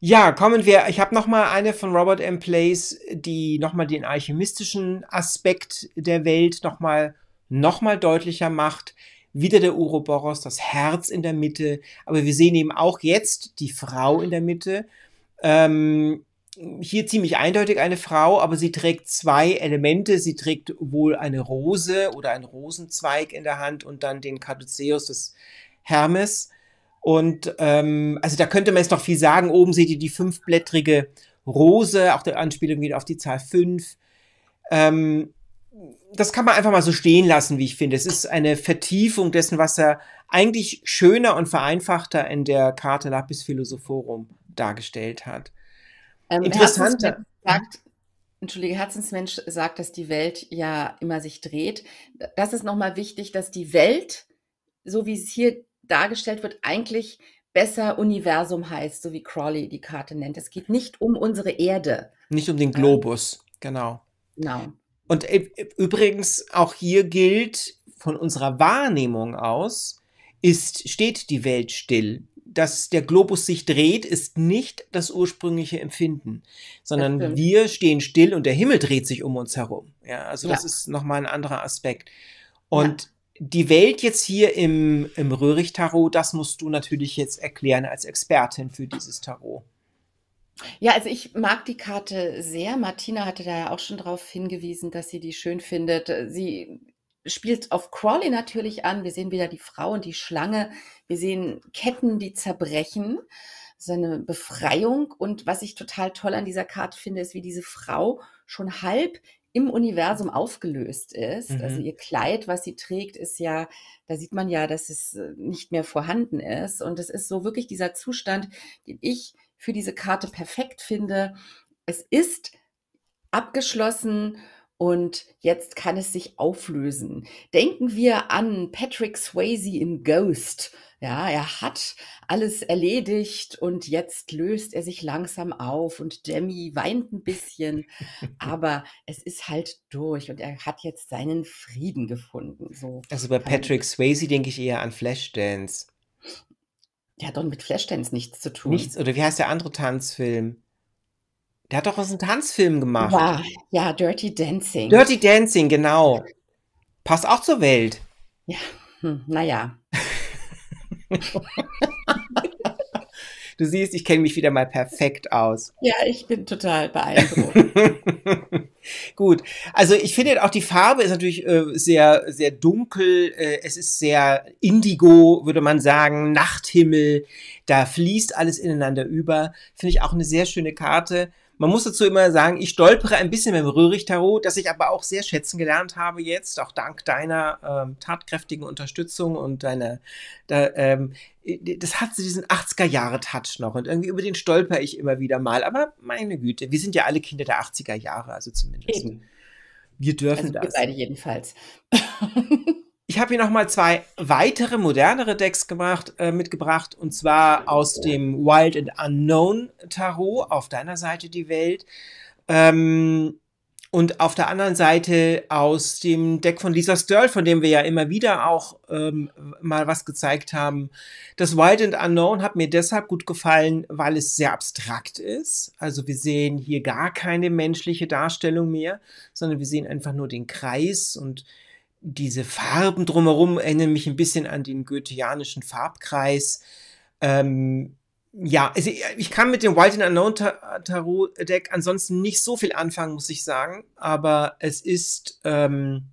Ja, kommen wir. Ich habe noch mal eine von Robert M. Place, die noch mal den alchemistischen Aspekt der Welt noch mal, noch mal deutlicher macht. Wieder der Uroboros, das Herz in der Mitte. Aber wir sehen eben auch jetzt die Frau in der Mitte. Ähm, hier ziemlich eindeutig eine Frau, aber sie trägt zwei Elemente. Sie trägt wohl eine Rose oder einen Rosenzweig in der Hand und dann den Caduceus des Hermes. Und ähm, also da könnte man jetzt noch viel sagen. Oben seht ihr die fünfblättrige Rose, auch der Anspielung wieder auf die Zahl fünf. Ähm, das kann man einfach mal so stehen lassen, wie ich finde. Es ist eine Vertiefung dessen, was er eigentlich schöner und vereinfachter in der Karte Lapis Philosophorum dargestellt hat. Ähm, Interessanter. Entschuldige, Herzensmensch sagt, dass die Welt ja immer sich dreht. Das ist nochmal wichtig, dass die Welt, so wie es hier dargestellt wird, eigentlich besser Universum heißt, so wie Crawley die Karte nennt. Es geht nicht um unsere Erde. Nicht um den ähm, Globus, ähm, genau. Genau. Und äh, übrigens, auch hier gilt, von unserer Wahrnehmung aus, ist, steht die Welt still. Dass der Globus sich dreht, ist nicht das ursprüngliche Empfinden, sondern wir stehen still und der Himmel dreht sich um uns herum. Ja, also ja. das ist nochmal ein anderer Aspekt. Und ja die Welt jetzt hier im, im Röhrig-Tarot, das musst du natürlich jetzt erklären als Expertin für dieses Tarot. Ja, also ich mag die Karte sehr. Martina hatte da ja auch schon darauf hingewiesen, dass sie die schön findet. Sie spielt auf Crawley natürlich an. Wir sehen wieder die Frau und die Schlange. Wir sehen Ketten, die zerbrechen. Seine Befreiung. Und was ich total toll an dieser Karte finde, ist, wie diese Frau schon halb im Universum aufgelöst ist. Also mhm. Also ihr Kleid, was sie trägt, ist ja, da sieht man ja, dass es äh, nicht mehr vorhanden ist. Und es ist so wirklich dieser Zustand, den ich für diese Karte perfekt finde. Es ist abgeschlossen und jetzt kann es sich auflösen. Denken wir an Patrick Swayze in Ghost ja, er hat alles erledigt und jetzt löst er sich langsam auf und Jamie weint ein bisschen, [LAUGHS] aber es ist halt durch und er hat jetzt seinen Frieden gefunden. So also bei Patrick Swayze denke ich eher an Flashdance. Der hat doch mit Flashdance nichts zu tun. Nichts, oder wie heißt der andere Tanzfilm? Der hat doch was einem Tanzfilm gemacht. Ja, ja, Dirty Dancing. Dirty Dancing, genau. Passt auch zur Welt. Ja, hm, naja. [LAUGHS] Du siehst, ich kenne mich wieder mal perfekt aus. Ja, ich bin total beeindruckt. [LAUGHS] Gut, also ich finde auch die Farbe ist natürlich äh, sehr, sehr dunkel. Äh, es ist sehr indigo, würde man sagen, Nachthimmel. Da fließt alles ineinander über. Finde ich auch eine sehr schöne Karte. Man muss dazu immer sagen, ich stolpere ein bisschen beim Röhricht-Tarot, das ich aber auch sehr schätzen gelernt habe jetzt, auch dank deiner ähm, tatkräftigen Unterstützung und deiner, da, ähm, äh, das hat so diesen 80er-Jahre-Touch noch und irgendwie über den stolper ich immer wieder mal. Aber meine Güte, wir sind ja alle Kinder der 80er-Jahre, also zumindest. Eben. Wir dürfen also das. Wir beide jedenfalls. [LAUGHS] Ich habe hier nochmal zwei weitere modernere Decks gemacht, äh, mitgebracht, und zwar aus dem Wild and Unknown Tarot, auf deiner Seite die Welt. Ähm, und auf der anderen Seite aus dem Deck von Lisa Stirl, von dem wir ja immer wieder auch ähm, mal was gezeigt haben. Das Wild and Unknown hat mir deshalb gut gefallen, weil es sehr abstrakt ist. Also wir sehen hier gar keine menschliche Darstellung mehr, sondern wir sehen einfach nur den Kreis und diese Farben drumherum erinnern mich ein bisschen an den goetheanischen Farbkreis. Ähm, ja, also äh, ich kann mit dem Wild and Unknown Tarot Deck ansonsten nicht so viel anfangen, muss ich sagen. Aber es ist, ähm,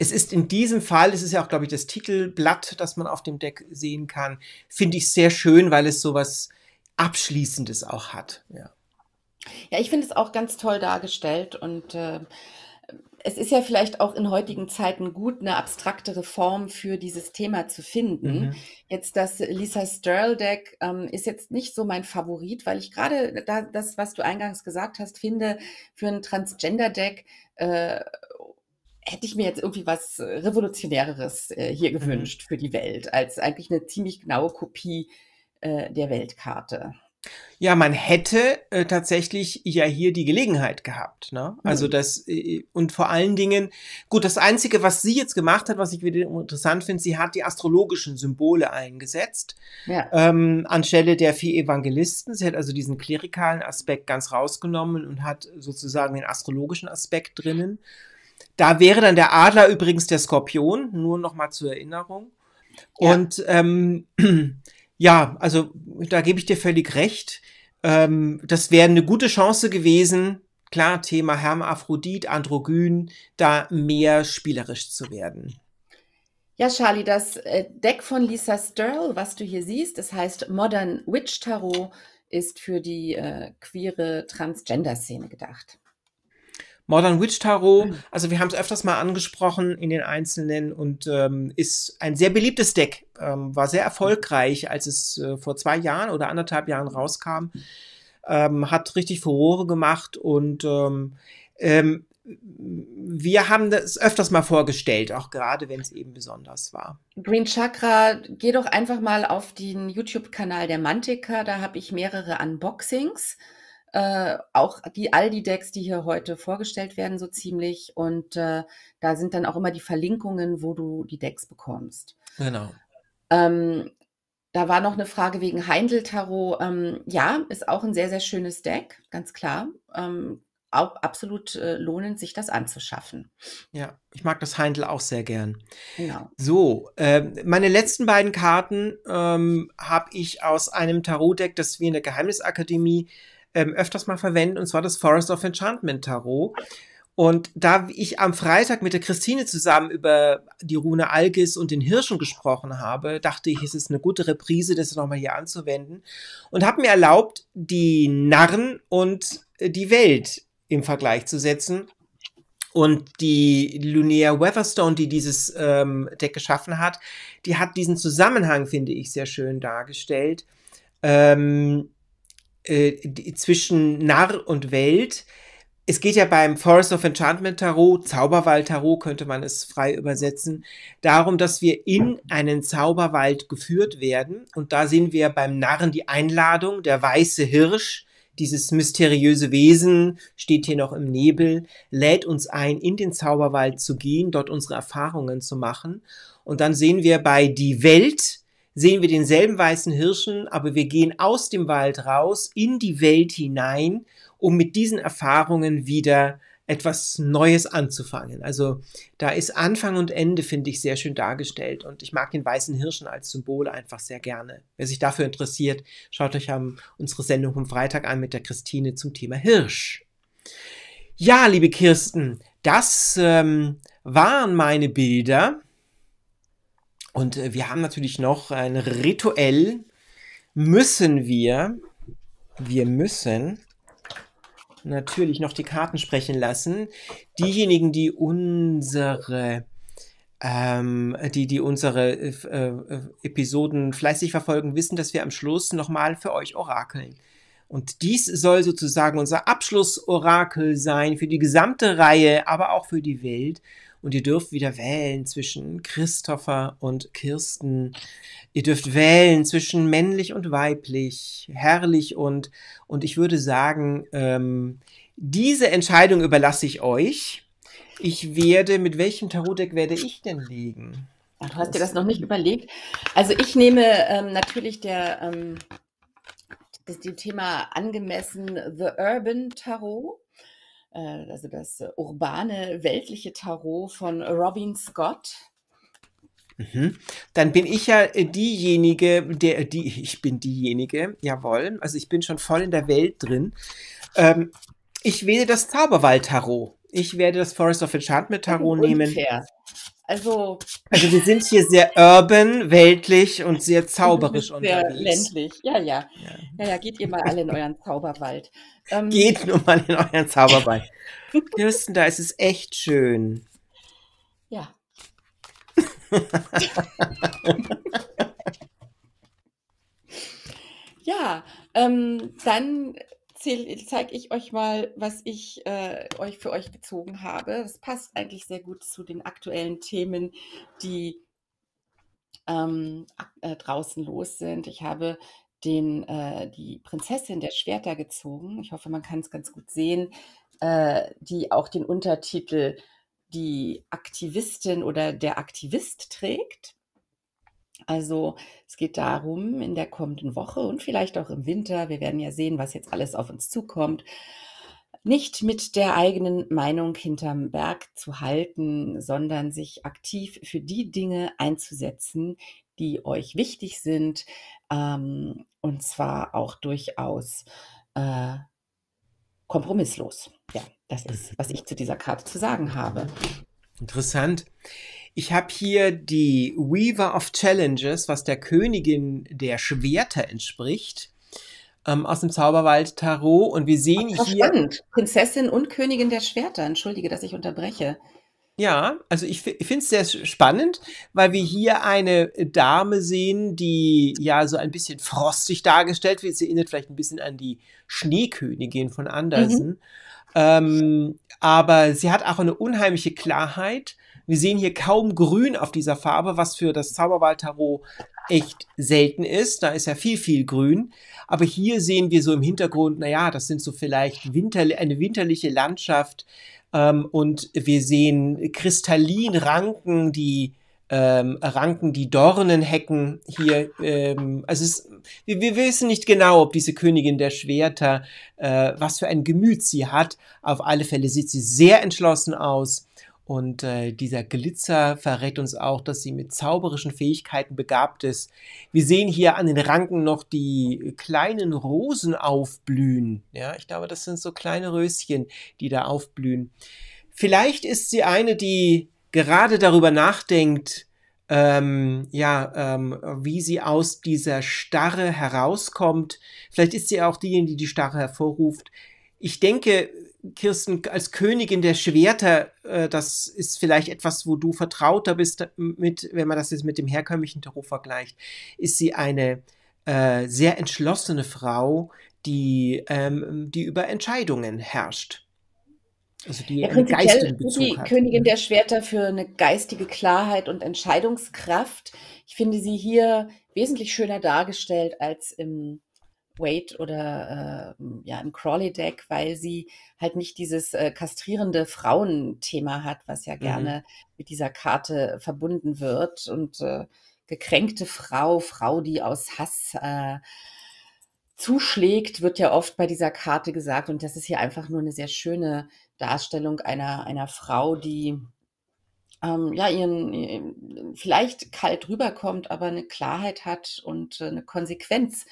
es ist in diesem Fall, es ist ja auch, glaube ich, das Titelblatt, das man auf dem Deck sehen kann, finde ich sehr schön, weil es so was Abschließendes auch hat. Ja, ja ich finde es auch ganz toll dargestellt und äh, es ist ja vielleicht auch in heutigen Zeiten gut, eine abstraktere Form für dieses Thema zu finden. Mhm. Jetzt das Lisa Stirldeck ähm, ist jetzt nicht so mein Favorit, weil ich gerade da, das, was du eingangs gesagt hast, finde, für ein Transgender-Deck äh, hätte ich mir jetzt irgendwie was Revolutionäreres äh, hier mhm. gewünscht mhm. für die Welt, als eigentlich eine ziemlich genaue Kopie äh, der Weltkarte. Ja, man hätte äh, tatsächlich ja hier die Gelegenheit gehabt. Ne? Also mhm. das äh, und vor allen Dingen, gut, das Einzige, was sie jetzt gemacht hat, was ich wieder interessant finde, sie hat die astrologischen Symbole eingesetzt ja. ähm, anstelle der vier Evangelisten. Sie hat also diesen klerikalen Aspekt ganz rausgenommen und hat sozusagen den astrologischen Aspekt drinnen. Da wäre dann der Adler übrigens der Skorpion, nur noch mal zur Erinnerung. Ja. Und ähm, ja, also da gebe ich dir völlig recht. Ähm, das wäre eine gute Chance gewesen, klar, Thema Hermaphrodit, Androgyn, da mehr spielerisch zu werden. Ja, Charlie, das äh, Deck von Lisa Stirl, was du hier siehst, das heißt Modern Witch Tarot, ist für die äh, queere Transgender-Szene gedacht. Modern Witch Tarot, mhm. also wir haben es öfters mal angesprochen in den einzelnen und ähm, ist ein sehr beliebtes Deck, ähm, war sehr erfolgreich, als es äh, vor zwei Jahren oder anderthalb Jahren rauskam, ähm, hat richtig Furore gemacht und ähm, ähm, wir haben das öfters mal vorgestellt, auch gerade wenn es eben besonders war. Green Chakra, geh doch einfach mal auf den YouTube-Kanal der Mantika, da habe ich mehrere Unboxings äh, auch die, all die Decks, die hier heute vorgestellt werden, so ziemlich. Und äh, da sind dann auch immer die Verlinkungen, wo du die Decks bekommst. Genau. Ähm, da war noch eine Frage wegen Heindel-Tarot. Ähm, ja, ist auch ein sehr, sehr schönes Deck, ganz klar. Ähm, auch absolut äh, lohnend, sich das anzuschaffen. Ja, ich mag das Heindel auch sehr gern. Genau. So, äh, meine letzten beiden Karten ähm, habe ich aus einem Tarot-Deck, das wir in der Geheimnisakademie ähm, öfters mal verwenden, und zwar das Forest of Enchantment Tarot. Und da ich am Freitag mit der Christine zusammen über die Rune Algis und den Hirschen gesprochen habe, dachte ich, es ist eine gute Reprise, das nochmal hier anzuwenden. Und habe mir erlaubt, die Narren und äh, die Welt im Vergleich zu setzen. Und die Lunia Weatherstone, die dieses ähm, Deck geschaffen hat, die hat diesen Zusammenhang, finde ich, sehr schön dargestellt. Ähm, äh, zwischen Narr und Welt. Es geht ja beim Forest of Enchantment Tarot, Zauberwald Tarot könnte man es frei übersetzen, darum, dass wir in einen Zauberwald geführt werden. Und da sehen wir beim Narren die Einladung, der weiße Hirsch, dieses mysteriöse Wesen steht hier noch im Nebel, lädt uns ein, in den Zauberwald zu gehen, dort unsere Erfahrungen zu machen. Und dann sehen wir bei die Welt, sehen wir denselben weißen Hirschen, aber wir gehen aus dem Wald raus in die Welt hinein, um mit diesen Erfahrungen wieder etwas Neues anzufangen. Also da ist Anfang und Ende, finde ich, sehr schön dargestellt. Und ich mag den weißen Hirschen als Symbol einfach sehr gerne. Wer sich dafür interessiert, schaut euch am, unsere Sendung vom Freitag an mit der Christine zum Thema Hirsch. Ja, liebe Kirsten, das ähm, waren meine Bilder. Und äh, wir haben natürlich noch ein Rituell. Müssen wir, wir müssen natürlich noch die Karten sprechen lassen. Diejenigen, die unsere ähm, die, die unsere äh, äh, äh Episoden fleißig verfolgen, wissen, dass wir am Schluss nochmal für euch orakeln. Und dies soll sozusagen unser Abschlussorakel sein für die gesamte Reihe, aber auch für die Welt und ihr dürft wieder wählen zwischen Christopher und Kirsten. Ihr dürft wählen zwischen männlich und weiblich, herrlich und, und ich würde sagen, ähm, diese Entscheidung überlasse ich euch. Ich werde, mit welchem Tarotdeck werde ich denn legen? Ach, du hast dir das noch nicht überlegt. Also ich nehme ähm, natürlich der, ähm, das, das Thema angemessen The Urban Tarot. Äh, also das äh, urbane, weltliche Tarot von Robin Scott. Mhm. Dann bin ich ja äh, diejenige, der, die, ich bin diejenige, jawohl, also ich bin schon voll in der Welt drin. Ähm, ich wähle das Zauberwald-Tarot. Ich werde das Forest of Enchantment Tarot nehmen. Unfair. Also, also wir sind hier sehr urban, weltlich und sehr zauberisch [LAUGHS] sehr unterwegs. ländlich, ja, ja, ja. Ja, ja, geht ihr mal alle in euren Zauberwald. Ähm, geht nur mal in euren Zauberwald. Kirsten, da ist es echt schön. Ja. [LAUGHS] ja, ähm, dann zeige ich euch mal, was ich äh, euch für euch gezogen habe. Das passt eigentlich sehr gut zu den aktuellen Themen, die ähm, äh, draußen los sind. Ich habe den, äh, die Prinzessin der Schwerter gezogen. Ich hoffe, man kann es ganz gut sehen, äh, die auch den Untertitel Die Aktivistin oder der Aktivist trägt. Also es geht darum, in der kommenden Woche und vielleicht auch im Winter, wir werden ja sehen, was jetzt alles auf uns zukommt, nicht mit der eigenen Meinung hinterm Berg zu halten, sondern sich aktiv für die Dinge einzusetzen, die euch wichtig sind ähm, und zwar auch durchaus äh, kompromisslos. Ja, das ist, was ich zu dieser Karte zu sagen habe. Interessant. Ich habe hier die Weaver of Challenges, was der Königin der Schwerter entspricht, ähm, aus dem Zauberwald Tarot. Und wir sehen Ach, hier. Spannend. Prinzessin und Königin der Schwerter. Entschuldige, dass ich unterbreche. Ja, also ich, ich finde es sehr spannend, weil wir hier eine Dame sehen, die ja so ein bisschen frostig dargestellt wird. Sie erinnert vielleicht ein bisschen an die Schneekönigin von mhm. Andersen. Mhm. Ähm, aber sie hat auch eine unheimliche Klarheit wir sehen hier kaum Grün auf dieser Farbe, was für das Zauberwald-Tarot echt selten ist. Da ist ja viel, viel Grün. Aber hier sehen wir so im Hintergrund, naja, das sind so vielleicht winter, eine winterliche Landschaft. Ähm, und wir sehen kristallin Ranken, die ähm, ranken die Dornenhecken hier. Ähm, also es, wir, wir, wissen nicht genau, ob diese Königin der Schwerter, äh, was für ein Gemüt sie hat. Auf alle Fälle sieht sie sehr entschlossen aus und äh, dieser Glitzer verrät uns auch, dass sie mit zauberischen Fähigkeiten begabt ist. Wir sehen hier an den Ranken noch die kleinen Rosen aufblühen. Ja, ich glaube, das sind so kleine Röschen, die da aufblühen. Vielleicht ist sie eine, die gerade darüber nachdenkt, ähm, ja, ähm, wie sie aus dieser Starre herauskommt. Vielleicht ist sie auch diejenige, die die Starre hervorruft. Ich denke, Kirsten, als Königin der Schwerter, äh, das ist vielleicht etwas, wo du vertrauter bist äh, mit, wenn man das jetzt mit dem herkömmlichen Tarot vergleicht, ist sie eine äh, sehr entschlossene Frau, die, ähm, die über Entscheidungen herrscht. Also die ja, prinzipiell die hat. Königin der Schwerter für eine geistige Klarheit und Entscheidungskraft. Ich finde sie hier wesentlich schöner dargestellt als im Weight oder äh, ja, im Crawley-Deck, weil sie halt nicht dieses äh, kastrierende Frauenthema hat, was ja mhm. gerne mhm. mit dieser Karte verbunden wird. Und äh, gekränkte Frau, Frau, die aus Hass äh, zuschlägt, wird ja oft bei dieser Karte gesagt. Und das ist hier einfach nur eine sehr schöne Darstellung einer, einer Frau, die ähm, ja, ihren vielleicht kalt rüberkommt, aber eine Klarheit hat und äh, eine Konsequenz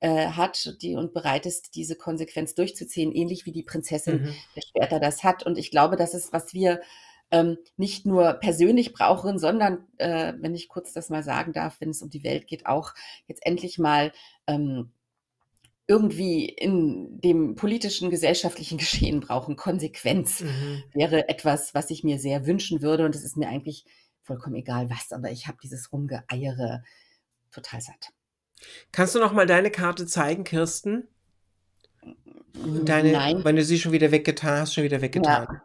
äh, hat die, und bereit ist, diese Konsequenz durchzuziehen, ähnlich wie die Prinzessin mhm. der Schwerter das hat. Und ich glaube, das ist, was wir ähm, nicht nur persönlich brauchen, sondern, äh, wenn ich kurz das mal sagen darf, wenn es um die Welt geht, auch jetzt endlich mal ähm, irgendwie in dem politischen, gesellschaftlichen [LAUGHS] Geschehen brauchen. Konsequenz mhm. wäre etwas, was ich mir sehr wünschen würde. Und es ist mir eigentlich vollkommen egal, was, aber ich habe dieses Rumgeeiere total satt. Kannst du noch mal deine Karte zeigen, Kirsten? Deine, Nein. Wenn du sie schon wieder weggetan hast, schon wieder weggetan. Ja.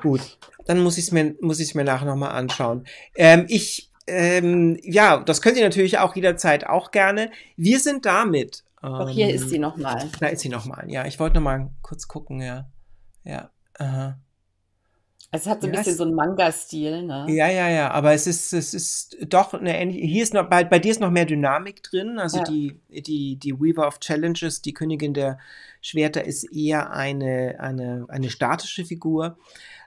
Gut, dann muss ich es mir, muss ich mir nachher nochmal anschauen. Ähm, ich, ähm, ja, das könnt ihr natürlich auch jederzeit auch gerne. Wir sind damit. Auch Doch hier ähm, ist sie nochmal. Da ist sie nochmal, ja. Ich wollte nochmal kurz gucken, ja. Ja, aha. Also es hat so ein ja, bisschen so einen Manga-Stil, ne? Ja, ja, ja, aber es ist, es ist doch eine ähnliche, hier ist noch, bei, bei dir ist noch mehr Dynamik drin, also ja. die, die, die Weaver of Challenges, die Königin der Schwerter ist eher eine, eine, eine statische Figur.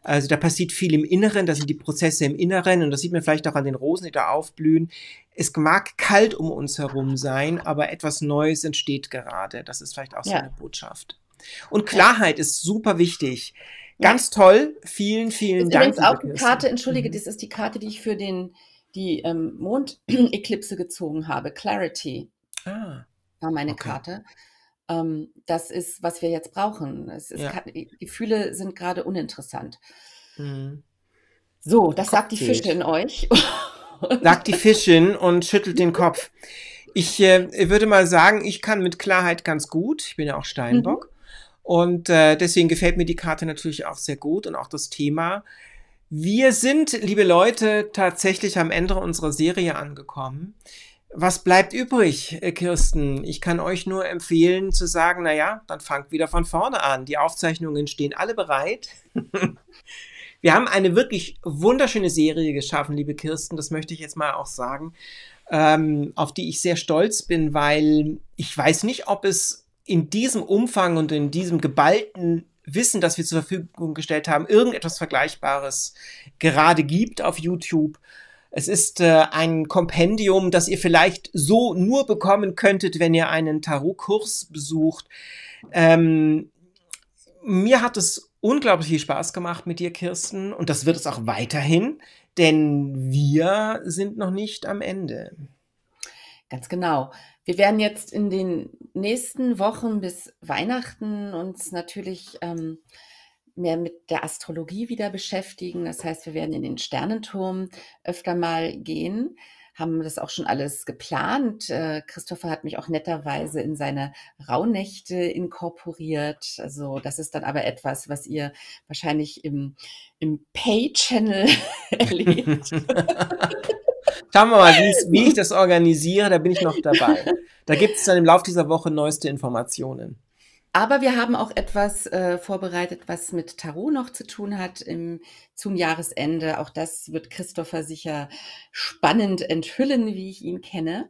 Also da passiert viel im Inneren, da sind die Prozesse im Inneren und das sieht man vielleicht auch an den Rosen, die da aufblühen. Es mag kalt um uns herum sein, aber etwas Neues entsteht gerade. Das ist vielleicht auch so eine Botschaft. Und Klarheit ist super wichtig. Ganz toll. Vielen, vielen ist Dank. Übrigens auch die Karte, entschuldige, mhm. das ist die Karte, die ich für den, die ähm, Mondeklipse gezogen habe. Clarity ah. war meine okay. Karte. Ähm, das ist, was wir jetzt brauchen. Ist, ja. Gefühle sind gerade uninteressant. Mhm. So, das Kopf sagt die Fische in euch. [LAUGHS] sagt die Fischin und schüttelt den Kopf. Ich äh, würde mal sagen, ich kann mit Klarheit ganz gut. Ich bin ja auch Steinbock. Mhm. Und äh, deswegen gefällt mir die Karte natürlich auch sehr gut und auch das Thema. Wir sind, liebe Leute, tatsächlich am Ende unserer Serie angekommen. Was bleibt übrig, äh, Kirsten? Ich kann euch nur empfehlen zu sagen, naja, dann fangt wieder von vorne an. Die Aufzeichnungen stehen alle bereit. [LAUGHS] Wir haben eine wirklich wunderschöne Serie geschaffen, liebe Kirsten, das möchte ich jetzt mal auch sagen, ähm, auf die ich sehr stolz bin, weil ich weiß nicht, ob es in diesem Umfang und in diesem geballten Wissen, das wir zur Verfügung gestellt haben, irgendetwas Vergleichbares gerade gibt auf YouTube. Es ist äh, ein Kompendium, das ihr vielleicht so nur bekommen könntet, wenn ihr einen Tarotkurs besucht. Ähm, mir hat es unglaublich viel Spaß gemacht mit dir, Kirsten, und das wird es auch weiterhin, denn wir sind noch nicht am Ende. Ganz genau. Wir werden jetzt in den nächsten Wochen bis Weihnachten uns natürlich ähm, mehr mit der Astrologie wieder beschäftigen. Das heißt, wir werden in den Sternenturm öfter mal gehen haben das auch schon alles geplant. Äh, Christopher hat mich auch netterweise in seine Rauhnächte inkorporiert. Also das ist dann aber etwas, was ihr wahrscheinlich im, im Pay-Channel [LAUGHS] erlebt. [LAUGHS] Schauen wir mal, wie ich das organisiere, da bin ich noch dabei. Da gibt es dann im Laufe dieser Woche neueste Informationen. Aber wir haben auch etwas äh, vorbereitet, was mit Tarot noch zu tun hat im, zum Jahresende. Auch das wird Christopher sicher spannend enthüllen, wie ich ihn kenne.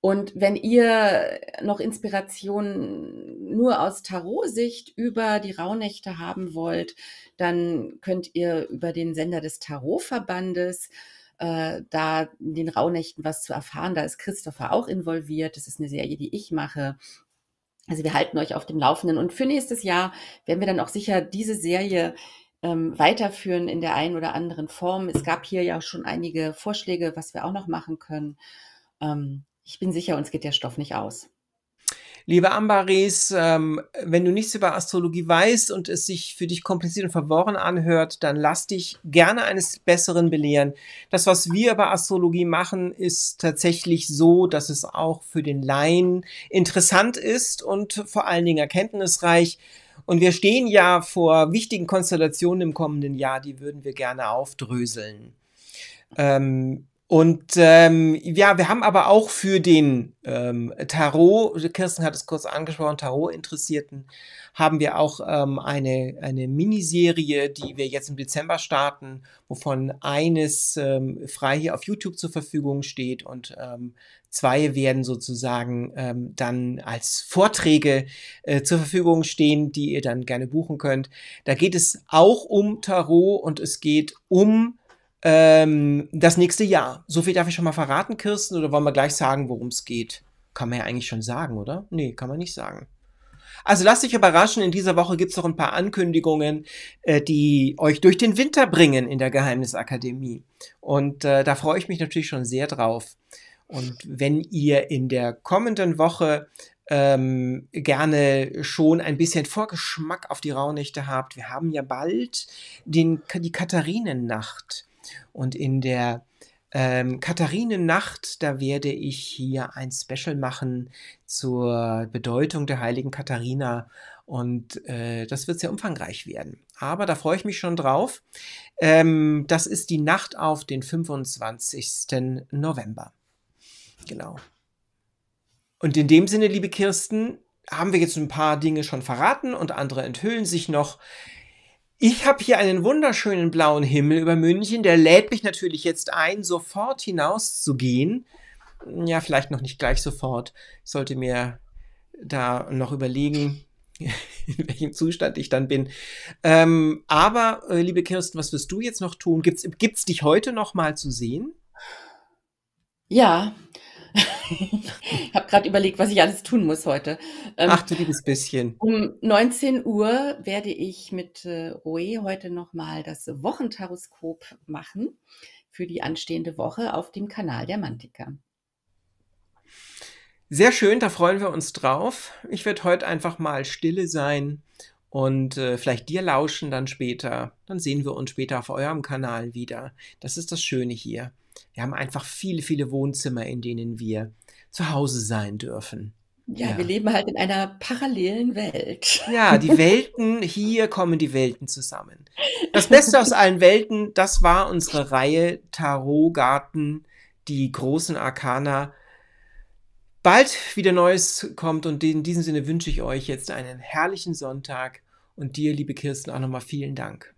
Und wenn ihr noch Inspiration nur aus Tarot-Sicht über die Rauhnächte haben wollt, dann könnt ihr über den Sender des Tarotverbandes äh, da in den Rauhnächten was zu erfahren. Da ist Christopher auch involviert. Das ist eine Serie, die ich mache. Also wir halten euch auf dem Laufenden. Und für nächstes Jahr werden wir dann auch sicher diese Serie ähm, weiterführen in der einen oder anderen Form. Es gab hier ja schon einige Vorschläge, was wir auch noch machen können. Ähm, ich bin sicher, uns geht der Stoff nicht aus. Liebe Ambaris, ähm, wenn du nichts über Astrologie weißt und es sich für dich kompliziert und verworren anhört, dann lass dich gerne eines Besseren belehren. Das, was wir über Astrologie machen, ist tatsächlich so, dass es auch für den Laien interessant ist und vor allen Dingen erkenntnisreich. Und wir stehen ja vor wichtigen Konstellationen im kommenden Jahr, die würden wir gerne aufdröseln. Ähm, und ähm, ja, wir haben aber auch für den ähm, Tarot, Kirsten hat es kurz angesprochen, Tarot-Interessierten, haben wir auch ähm, eine, eine Miniserie, die wir jetzt im Dezember starten, wovon eines ähm, frei hier auf YouTube zur Verfügung steht und ähm, zwei werden sozusagen ähm, dann als Vorträge äh, zur Verfügung stehen, die ihr dann gerne buchen könnt. Da geht es auch um Tarot und es geht um ähm, das nächste Jahr. So viel darf ich schon mal verraten, Kirsten, oder wollen wir gleich sagen, worum es geht? Kann man ja eigentlich schon sagen, oder? Nee, kann man nicht sagen. Also lasst euch überraschen, in dieser Woche gibt es noch ein paar Ankündigungen, äh, die euch durch den Winter bringen in der Geheimnisakademie. Und äh, da freue ich mich natürlich schon sehr drauf. Und wenn ihr in der kommenden Woche ähm, gerne schon ein bisschen Vorgeschmack auf die Rauhnächte habt. Wir haben ja bald den, die Katharinennacht. Und in der ähm, Katharinennacht, da werde ich hier ein Special machen zur Bedeutung der heiligen Katharina und äh, das wird sehr umfangreich werden. Aber da freue ich mich schon drauf. Ähm, das ist die Nacht auf den 25. November. Genau. Und in dem Sinne, liebe Kirsten, haben wir jetzt ein paar Dinge schon verraten und andere enthüllen sich noch. Ich habe hier einen wunderschönen blauen Himmel über München. Der lädt mich natürlich jetzt ein, sofort hinauszugehen. Ja, vielleicht noch nicht gleich sofort. Ich sollte mir da noch überlegen, [LAUGHS] in welchem Zustand ich dann bin. Ähm, aber, äh, liebe Kirsten, was wirst du jetzt noch tun? Gibt es dich heute noch mal zu sehen? Ja, ich habe gerade überlegt, was ich alles tun muss heute. Ähm, Ach du liebes bisschen. Um 19 Uhr werde ich mit äh, Roe heute nochmal das Wochentaroskop machen für die anstehende Woche auf dem Kanal der Mantika. Sehr schön, da freuen wir uns drauf. Ich werde heute einfach mal stille sein und äh, vielleicht dir lauschen dann später. Dann sehen wir uns später auf eurem Kanal wieder. Das ist das Schöne hier. Wir haben einfach viele, viele Wohnzimmer, in denen wir zu Hause sein dürfen. Ja, ja, wir leben halt in einer parallelen Welt. Ja, die Welten, hier kommen die Welten zusammen. Das Beste aus allen Welten, das war unsere Reihe Tarotgarten, die großen Arkana bald wieder Neues kommt. Und in diesem Sinne wünsche ich euch jetzt einen herrlichen Sonntag und dir, liebe Kirsten, auch nochmal vielen Dank.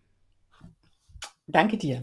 Danke dir.